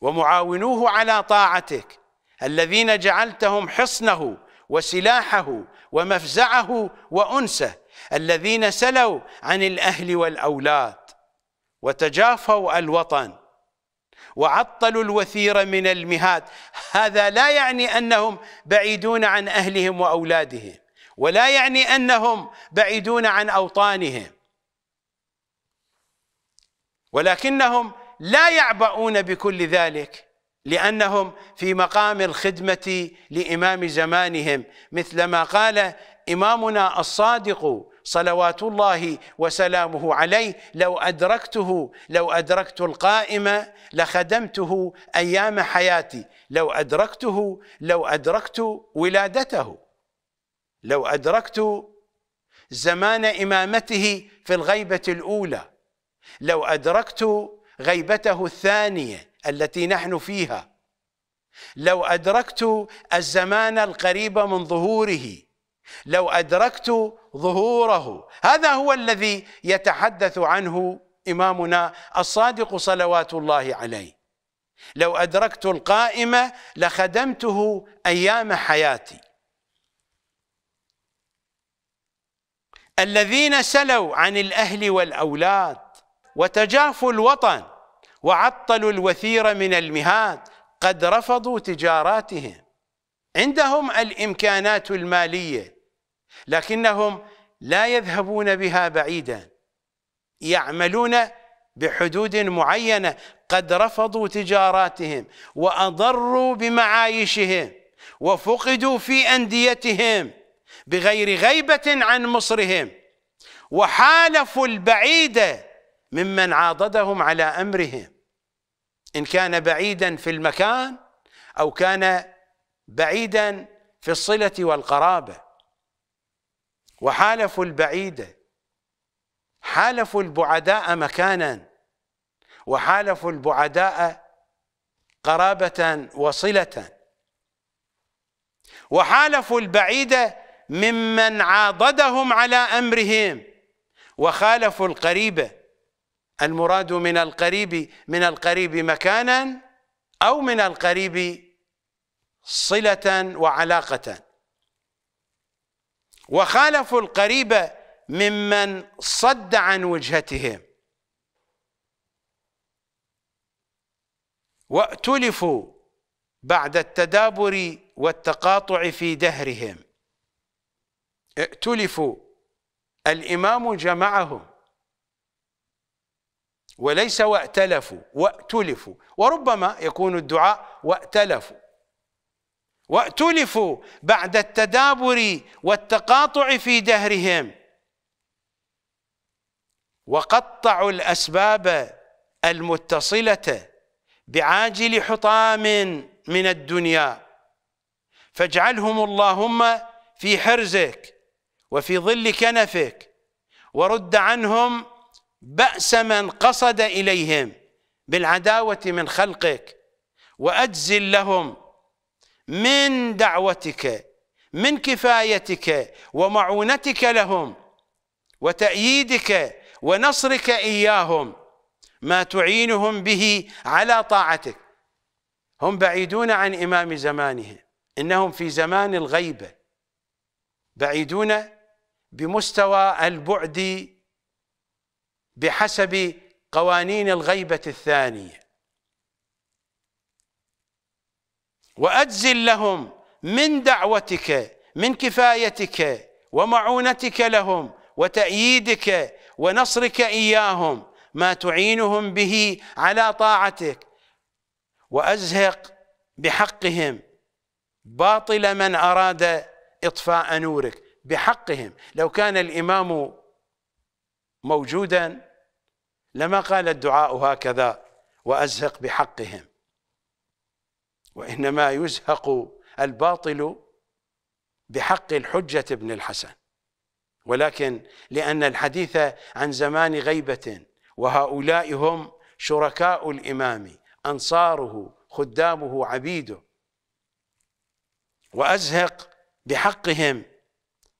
ومعاونوه على طاعتك الذين جعلتهم حصنه وسلاحه ومفزعه وانسه الذين سلوا عن الاهل والاولاد وتجافوا الوطن وعطلوا الوثير من المهاد هذا لا يعني انهم بعيدون عن اهلهم واولادهم ولا يعني انهم بعيدون عن اوطانهم ولكنهم لا يعبؤون بكل ذلك لأنهم في مقام الخدمة لإمام زمانهم مثل ما قال إمامنا الصادق صلوات الله وسلامه عليه لو أدركته لو أدركت القائم لخدمته أيام حياتي لو أدركته لو أدركت ولادته لو أدركت زمان إمامته في الغيبة الأولى لو أدركت غيبته الثانية التي نحن فيها لو أدركت الزمان القريب من ظهوره لو أدركت ظهوره هذا هو الذي يتحدث عنه إمامنا الصادق صلوات الله عليه لو أدركت القائمة لخدمته أيام حياتي الذين سلوا عن الأهل والأولاد وتجافوا الوطن وعطلوا الوثير من المهاد قد رفضوا تجاراتهم عندهم الإمكانات المالية لكنهم لا يذهبون بها بعيدا يعملون بحدود معينة قد رفضوا تجاراتهم وأضروا بمعايشهم وفقدوا في أنديتهم بغير غيبة عن مصرهم وحالفوا البعيده ممن عاضدهم على أمرهم إن كان بعيدا في المكان أو كان بعيدا في الصلة والقرابة وحالفوا البعيدة حالفوا البعداء مكانا وحالفوا البعداء قرابة وصلة وحالفوا البعيدة ممن عاضدهم على أمرهم وخالفوا القريبه المراد من القريب من القريب مكانا أو من القريب صلة وعلاقة وخالفوا القريب ممن صد عن وجهتهم وائتلفوا بعد التدابر والتقاطع في دهرهم ائتلفوا الإمام جمعهم وليس وأتلفوا وأتلفوا وربما يكون الدعاء وأتلفوا وأتلفوا بعد التدابر والتقاطع في دهرهم وقطعوا الأسباب المتصلة بعاجل حطام من الدنيا فاجعلهم اللهم في حرزك وفي ظل كنفك ورد عنهم بأس من قصد إليهم بالعداوة من خلقك وأجزل لهم من دعوتك من كفايتك ومعونتك لهم وتأييدك ونصرك إياهم ما تعينهم به على طاعتك هم بعيدون عن إمام زمانهم إنهم في زمان الغيبة بعيدون بمستوى البعد بحسب قوانين الغيبة الثانية وأجزل لهم من دعوتك من كفايتك ومعونتك لهم وتأييدك ونصرك إياهم ما تعينهم به على طاعتك وأزهق بحقهم باطل من أراد إطفاء نورك بحقهم لو كان الإمام موجودا لما قال الدعاء هكذا وأزهق بحقهم وإنما يزهق الباطل بحق الحجة ابن الحسن ولكن لأن الحديث عن زمان غيبة وهؤلاء هم شركاء الإمام أنصاره خدامه عبيده وأزهق بحقهم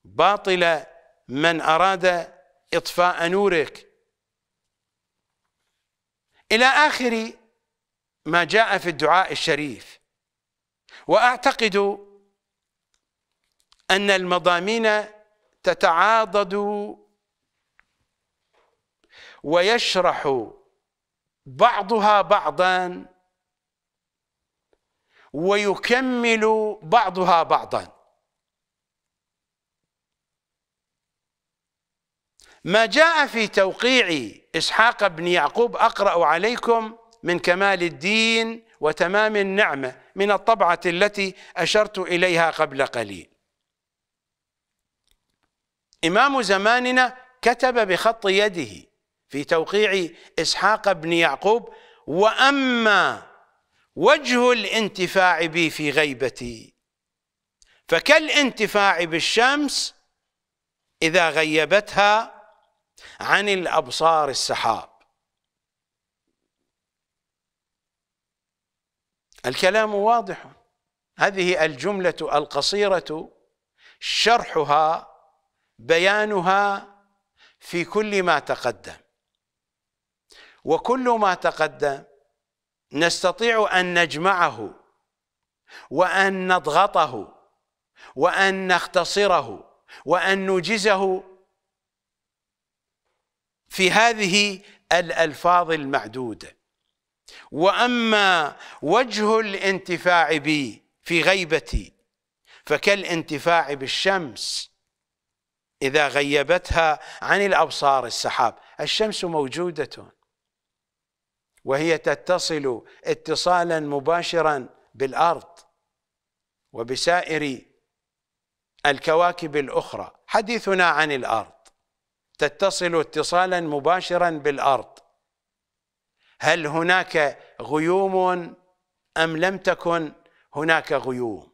باطل من أراد إطفاء نورك إلى آخر ما جاء في الدعاء الشريف وأعتقد أن المضامين تتعاضد ويشرح بعضها بعضا ويكمل بعضها بعضا ما جاء في توقيع إسحاق بن يعقوب أقرأ عليكم من كمال الدين وتمام النعمة من الطبعة التي أشرت إليها قبل قليل إمام زماننا كتب بخط يده في توقيع إسحاق بن يعقوب وأما وجه الانتفاع بي في غيبتي فكالانتفاع بالشمس إذا غيبتها عن الأبصار السحاب الكلام واضح هذه الجملة القصيرة شرحها بيانها في كل ما تقدم وكل ما تقدم نستطيع أن نجمعه وأن نضغطه وأن نختصره وأن نجزه في هذه الألفاظ المعدودة وأما وجه الانتفاع بي في غيبتي فكالانتفاع بالشمس إذا غيبتها عن الأبصار السحاب الشمس موجودة وهي تتصل اتصالا مباشرا بالأرض وبسائر الكواكب الأخرى حديثنا عن الأرض تتصل اتصالا مباشرا بالارض هل هناك غيوم ام لم تكن هناك غيوم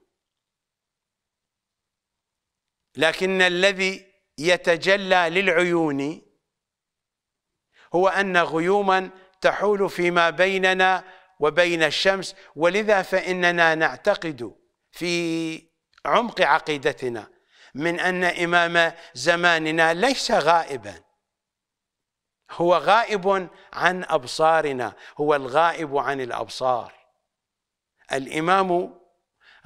لكن الذي يتجلى للعيون هو ان غيوما تحول فيما بيننا وبين الشمس ولذا فاننا نعتقد في عمق عقيدتنا من أن إمام زماننا ليس غائبا هو غائب عن أبصارنا هو الغائب عن الأبصار الإمام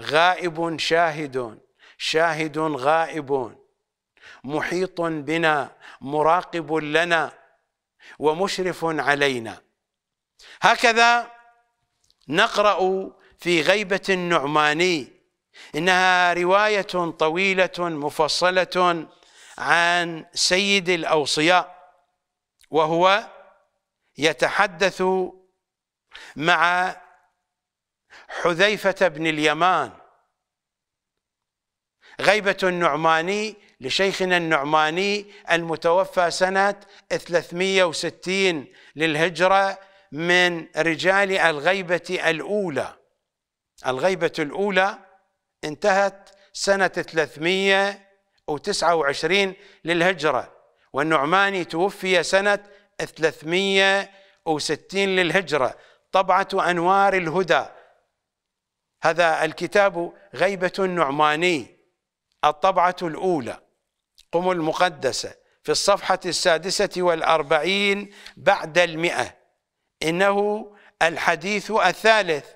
غائب شاهد شاهد غائب محيط بنا مراقب لنا ومشرف علينا هكذا نقرأ في غيبة النعماني إنها رواية طويلة مفصلة عن سيد الأوصياء وهو يتحدث مع حذيفة بن اليمان غيبة النعماني لشيخنا النعماني المتوفى سنة 360 للهجرة من رجال الغيبة الأولى الغيبة الأولى انتهت سنة 329 للهجرة والنعماني توفي سنة 360 للهجرة طبعة أنوار الهدى هذا الكتاب غيبة النعماني الطبعة الأولى قم المقدسة في الصفحة السادسة والأربعين بعد المئة إنه الحديث الثالث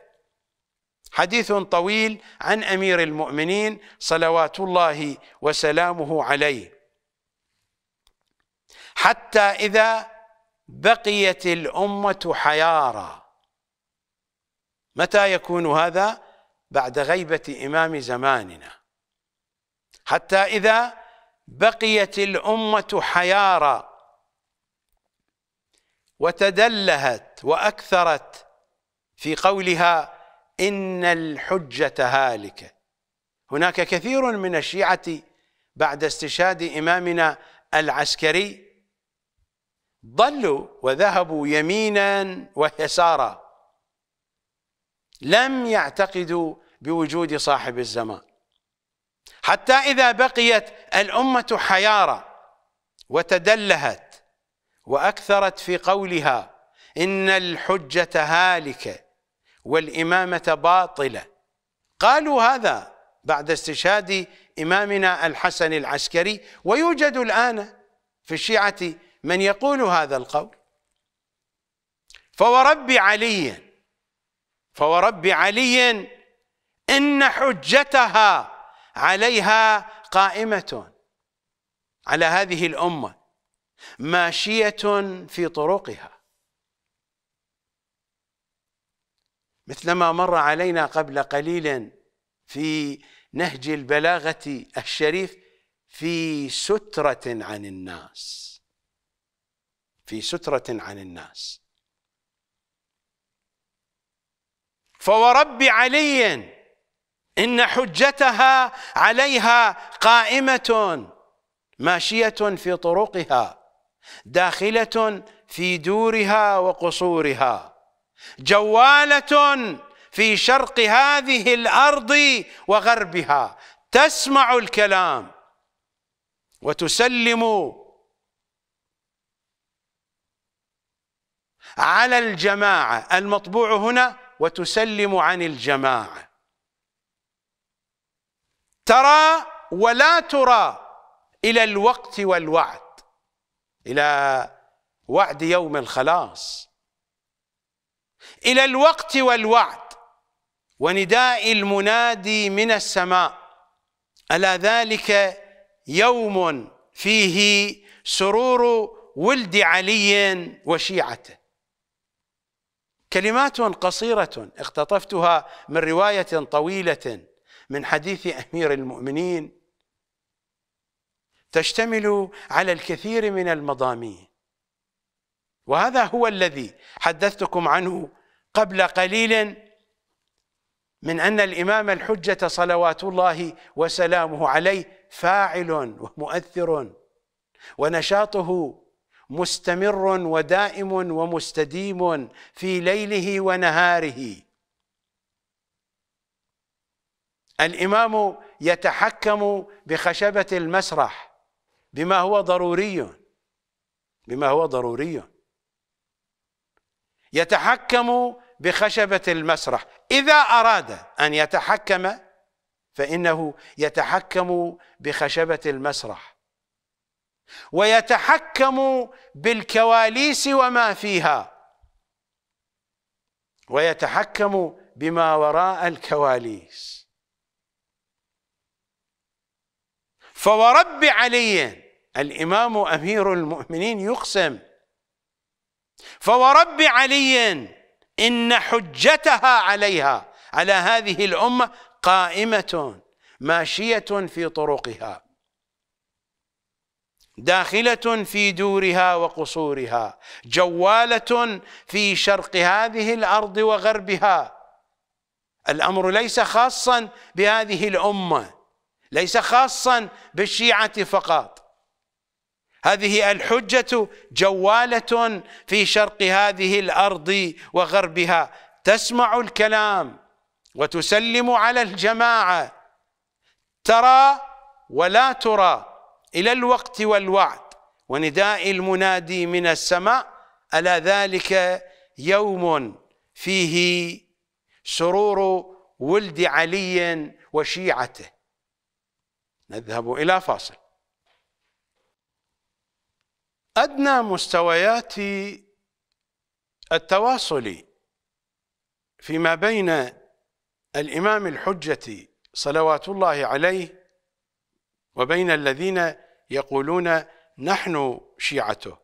حديث طويل عن امير المؤمنين صلوات الله وسلامه عليه حتى اذا بقيت الامه حيارى متى يكون هذا بعد غيبه امام زماننا حتى اذا بقيت الامه حيارى وتدلهت واكثرت في قولها إن الحجة هالكة هناك كثير من الشيعة بعد استشهاد إمامنا العسكري ضلوا وذهبوا يمينا ويسارا لم يعتقدوا بوجود صاحب الزمان حتى إذا بقيت الأمة حيارى وتدلهت وأكثرت في قولها إن الحجة هالكة والإمامة باطلة قالوا هذا بعد استشهاد إمامنا الحسن العسكري ويوجد الآن في الشيعة من يقول هذا القول فورب علي فورب علي إن حجتها عليها قائمة على هذه الأمة ماشية في طرقها مثلما مر علينا قبل قليل في نهج البلاغة الشريف في سترة عن الناس في سترة عن الناس فورب علي إن حجتها عليها قائمة ماشية في طرقها داخلة في دورها وقصورها جواله في شرق هذه الارض وغربها تسمع الكلام وتسلم على الجماعه المطبوع هنا وتسلم عن الجماعه ترى ولا ترى الى الوقت والوعد الى وعد يوم الخلاص إلى الوقت والوعد ونداء المنادي من السماء ألا ذلك يوم فيه سرور ولد علي وشيعته كلمات قصيرة اختطفتها من رواية طويلة من حديث أمير المؤمنين تشتمل على الكثير من المضامين وهذا هو الذي حدثتكم عنه قبل قليل من أن الإمام الحجة صلوات الله وسلامه عليه فاعل ومؤثر ونشاطه مستمر ودائم ومستديم في ليله ونهاره الإمام يتحكم بخشبة المسرح بما هو ضروري بما هو ضروري يتحكم بخشبة المسرح إذا أراد أن يتحكم فإنه يتحكم بخشبة المسرح ويتحكم بالكواليس وما فيها ويتحكم بما وراء الكواليس فورب علي الإمام أمير المؤمنين يقسم فورب علي إن حجتها عليها على هذه الأمة قائمة ماشية في طرقها داخلة في دورها وقصورها جوالة في شرق هذه الأرض وغربها الأمر ليس خاصا بهذه الأمة ليس خاصا بالشيعة فقط هذه الحجة جوالة في شرق هذه الأرض وغربها تسمع الكلام وتسلم على الجماعة ترى ولا ترى إلى الوقت والوعد ونداء المنادي من السماء ألا ذلك يوم فيه سرور ولد علي وشيعته نذهب إلى فاصل أدنى مستويات التواصل فيما بين الإمام الحجة صلوات الله عليه وبين الذين يقولون نحن شيعته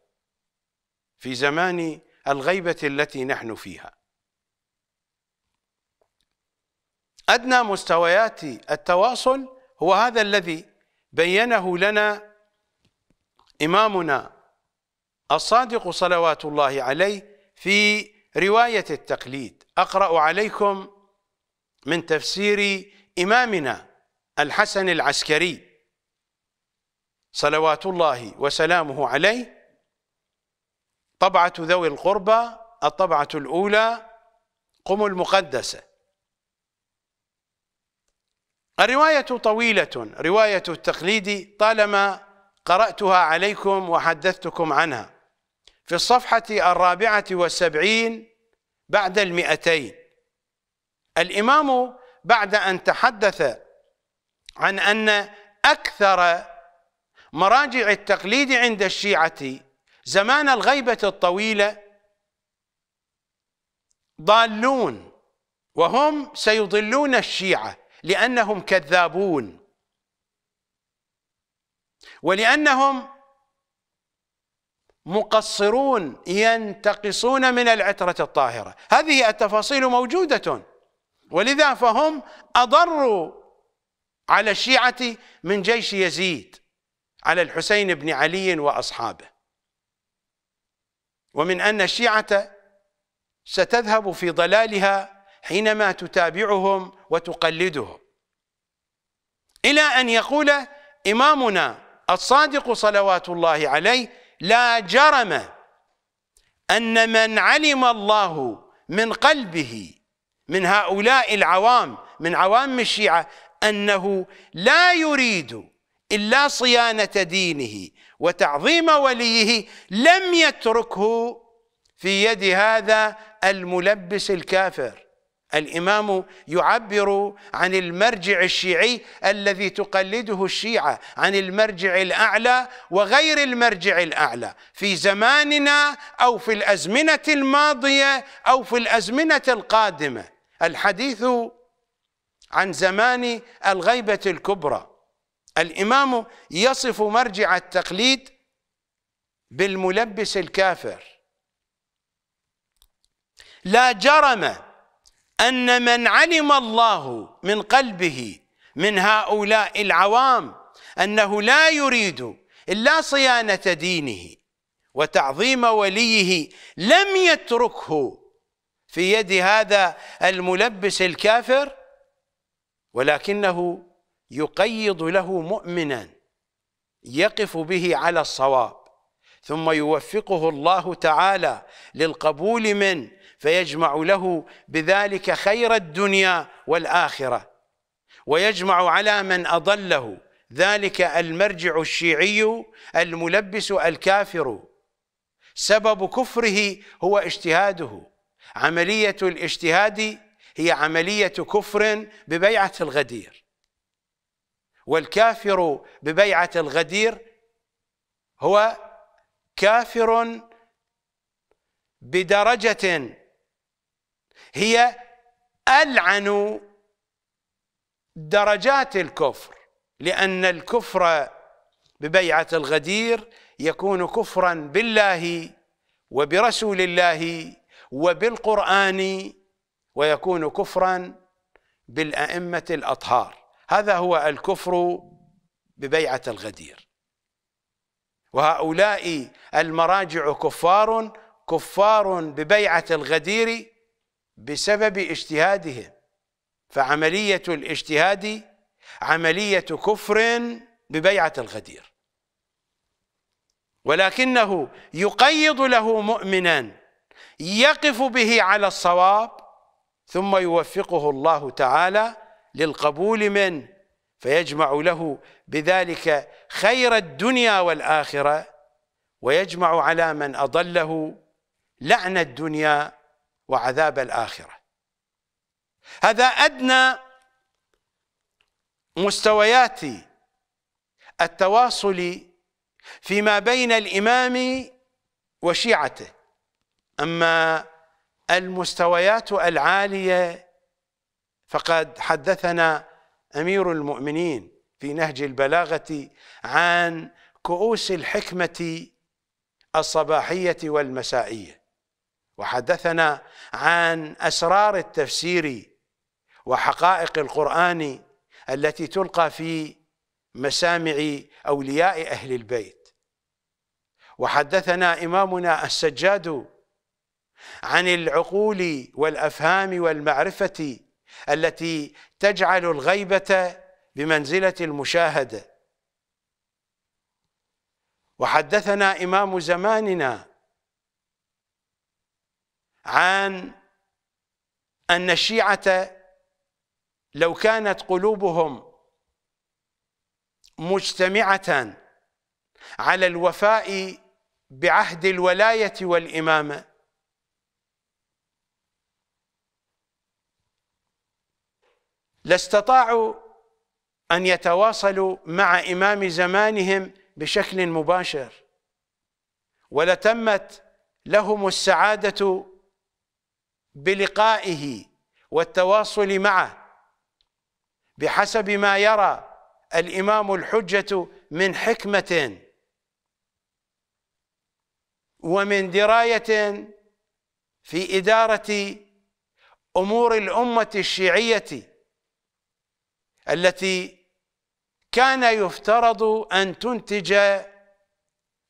في زمان الغيبة التي نحن فيها أدنى مستويات التواصل هو هذا الذي بينه لنا إمامنا الصادق صلوات الله عليه في رواية التقليد أقرأ عليكم من تفسير إمامنا الحسن العسكري صلوات الله وسلامه عليه طبعة ذوي القربى الطبعة الأولى قم المقدسة الرواية طويلة رواية التقليد طالما قرأتها عليكم وحدثتكم عنها في الصفحة الرابعة والسبعين بعد المئتين الإمام بعد أن تحدث عن أن أكثر مراجع التقليد عند الشيعة زمان الغيبة الطويلة ضالون وهم سيضلون الشيعة لأنهم كذابون ولأنهم مقصرون ينتقصون من العترة الطاهرة هذه التفاصيل موجودة ولذا فهم أضروا على الشيعة من جيش يزيد على الحسين بن علي وأصحابه ومن أن الشيعة ستذهب في ضلالها حينما تتابعهم وتقلدهم إلى أن يقول إمامنا الصادق صلوات الله عليه لا جرم أن من علم الله من قلبه من هؤلاء العوام من عوام الشيعة أنه لا يريد إلا صيانة دينه وتعظيم وليه لم يتركه في يد هذا الملبس الكافر الامام يعبر عن المرجع الشيعي الذي تقلده الشيعه عن المرجع الاعلى وغير المرجع الاعلى في زماننا او في الازمنه الماضيه او في الازمنه القادمه الحديث عن زمان الغيبه الكبرى الامام يصف مرجع التقليد بالملبس الكافر لا جرم أن من علم الله من قلبه من هؤلاء العوام أنه لا يريد إلا صيانة دينه وتعظيم وليه لم يتركه في يد هذا الملبس الكافر ولكنه يقيض له مؤمنا يقف به على الصواب ثم يوفقه الله تعالى للقبول من فيجمع له بذلك خير الدنيا والاخره ويجمع على من اضله ذلك المرجع الشيعي الملبس الكافر سبب كفره هو اجتهاده عمليه الاجتهاد هي عمليه كفر ببيعه الغدير والكافر ببيعه الغدير هو كافر بدرجه هي ألعن درجات الكفر لأن الكفر ببيعة الغدير يكون كفرا بالله وبرسول الله وبالقرآن ويكون كفرا بالأئمة الأطهار هذا هو الكفر ببيعة الغدير وهؤلاء المراجع كفار كفار ببيعة الغدير بسبب اجتهادهم فعملية الاجتهاد عملية كفر ببيعة الغدير ولكنه يقيض له مؤمنا يقف به على الصواب ثم يوفقه الله تعالى للقبول منه فيجمع له بذلك خير الدنيا والآخرة ويجمع على من أضله لعن الدنيا وعذاب الآخرة هذا أدنى مستويات التواصل فيما بين الإمام وشيعته أما المستويات العالية فقد حدثنا أمير المؤمنين في نهج البلاغة عن كؤوس الحكمة الصباحية والمسائية وحدثنا عن أسرار التفسير وحقائق القرآن التي تلقى في مسامع أولياء أهل البيت وحدثنا إمامنا السجاد عن العقول والأفهام والمعرفة التي تجعل الغيبة بمنزلة المشاهدة وحدثنا إمام زماننا عن أن الشيعة لو كانت قلوبهم مجتمعة على الوفاء بعهد الولاية والإمامة لاستطاعوا أن يتواصلوا مع إمام زمانهم بشكل مباشر ولتمت لهم السعادة بلقائه والتواصل معه بحسب ما يرى الامام الحجه من حكمه ومن درايه في اداره امور الامه الشيعيه التي كان يفترض ان تنتج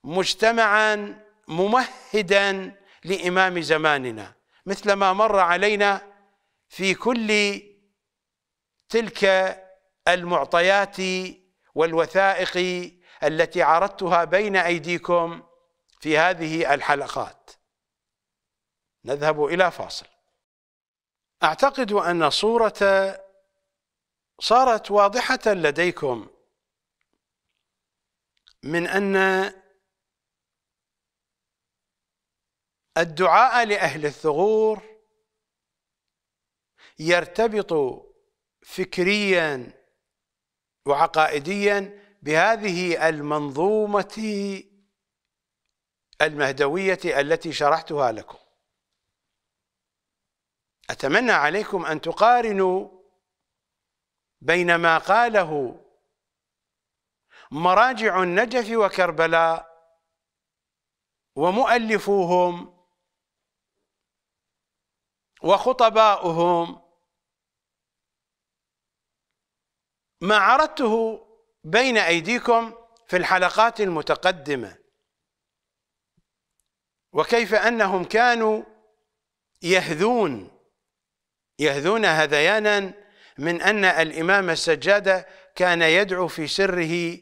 مجتمعا ممهدا لامام زماننا مثل ما مر علينا في كل تلك المعطيات والوثائق التي عرضتها بين أيديكم في هذه الحلقات نذهب إلى فاصل أعتقد أن صورة صارت واضحة لديكم من أن الدعاء لأهل الثغور يرتبط فكريا وعقائديا بهذه المنظومة المهدوية التي شرحتها لكم أتمنى عليكم أن تقارنوا بين ما قاله مراجع النجف وكربلاء ومؤلفوهم وخطباؤهم ما عرضته بين أيديكم في الحلقات المتقدمة وكيف أنهم كانوا يهذون يهذون هذيانا من أن الإمام السجادة كان يدعو في سره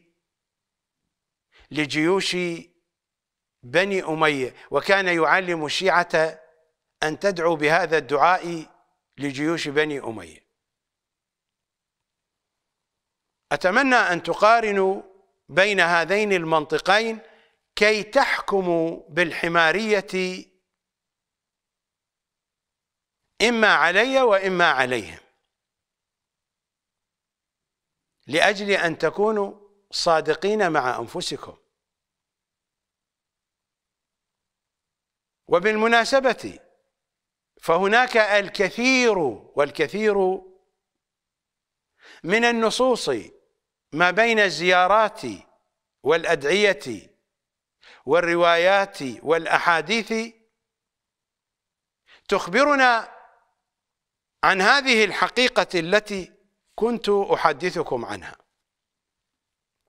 لجيوش بني أمية وكان يعلم الشيعة أن تدعو بهذا الدعاء لجيوش بني أمية أتمنى أن تقارنوا بين هذين المنطقين كي تحكموا بالحمارية إما علي وإما عليهم لأجل أن تكونوا صادقين مع أنفسكم وبالمناسبة فهناك الكثير والكثير من النصوص ما بين الزيارات والأدعية والروايات والأحاديث تخبرنا عن هذه الحقيقة التي كنت أحدثكم عنها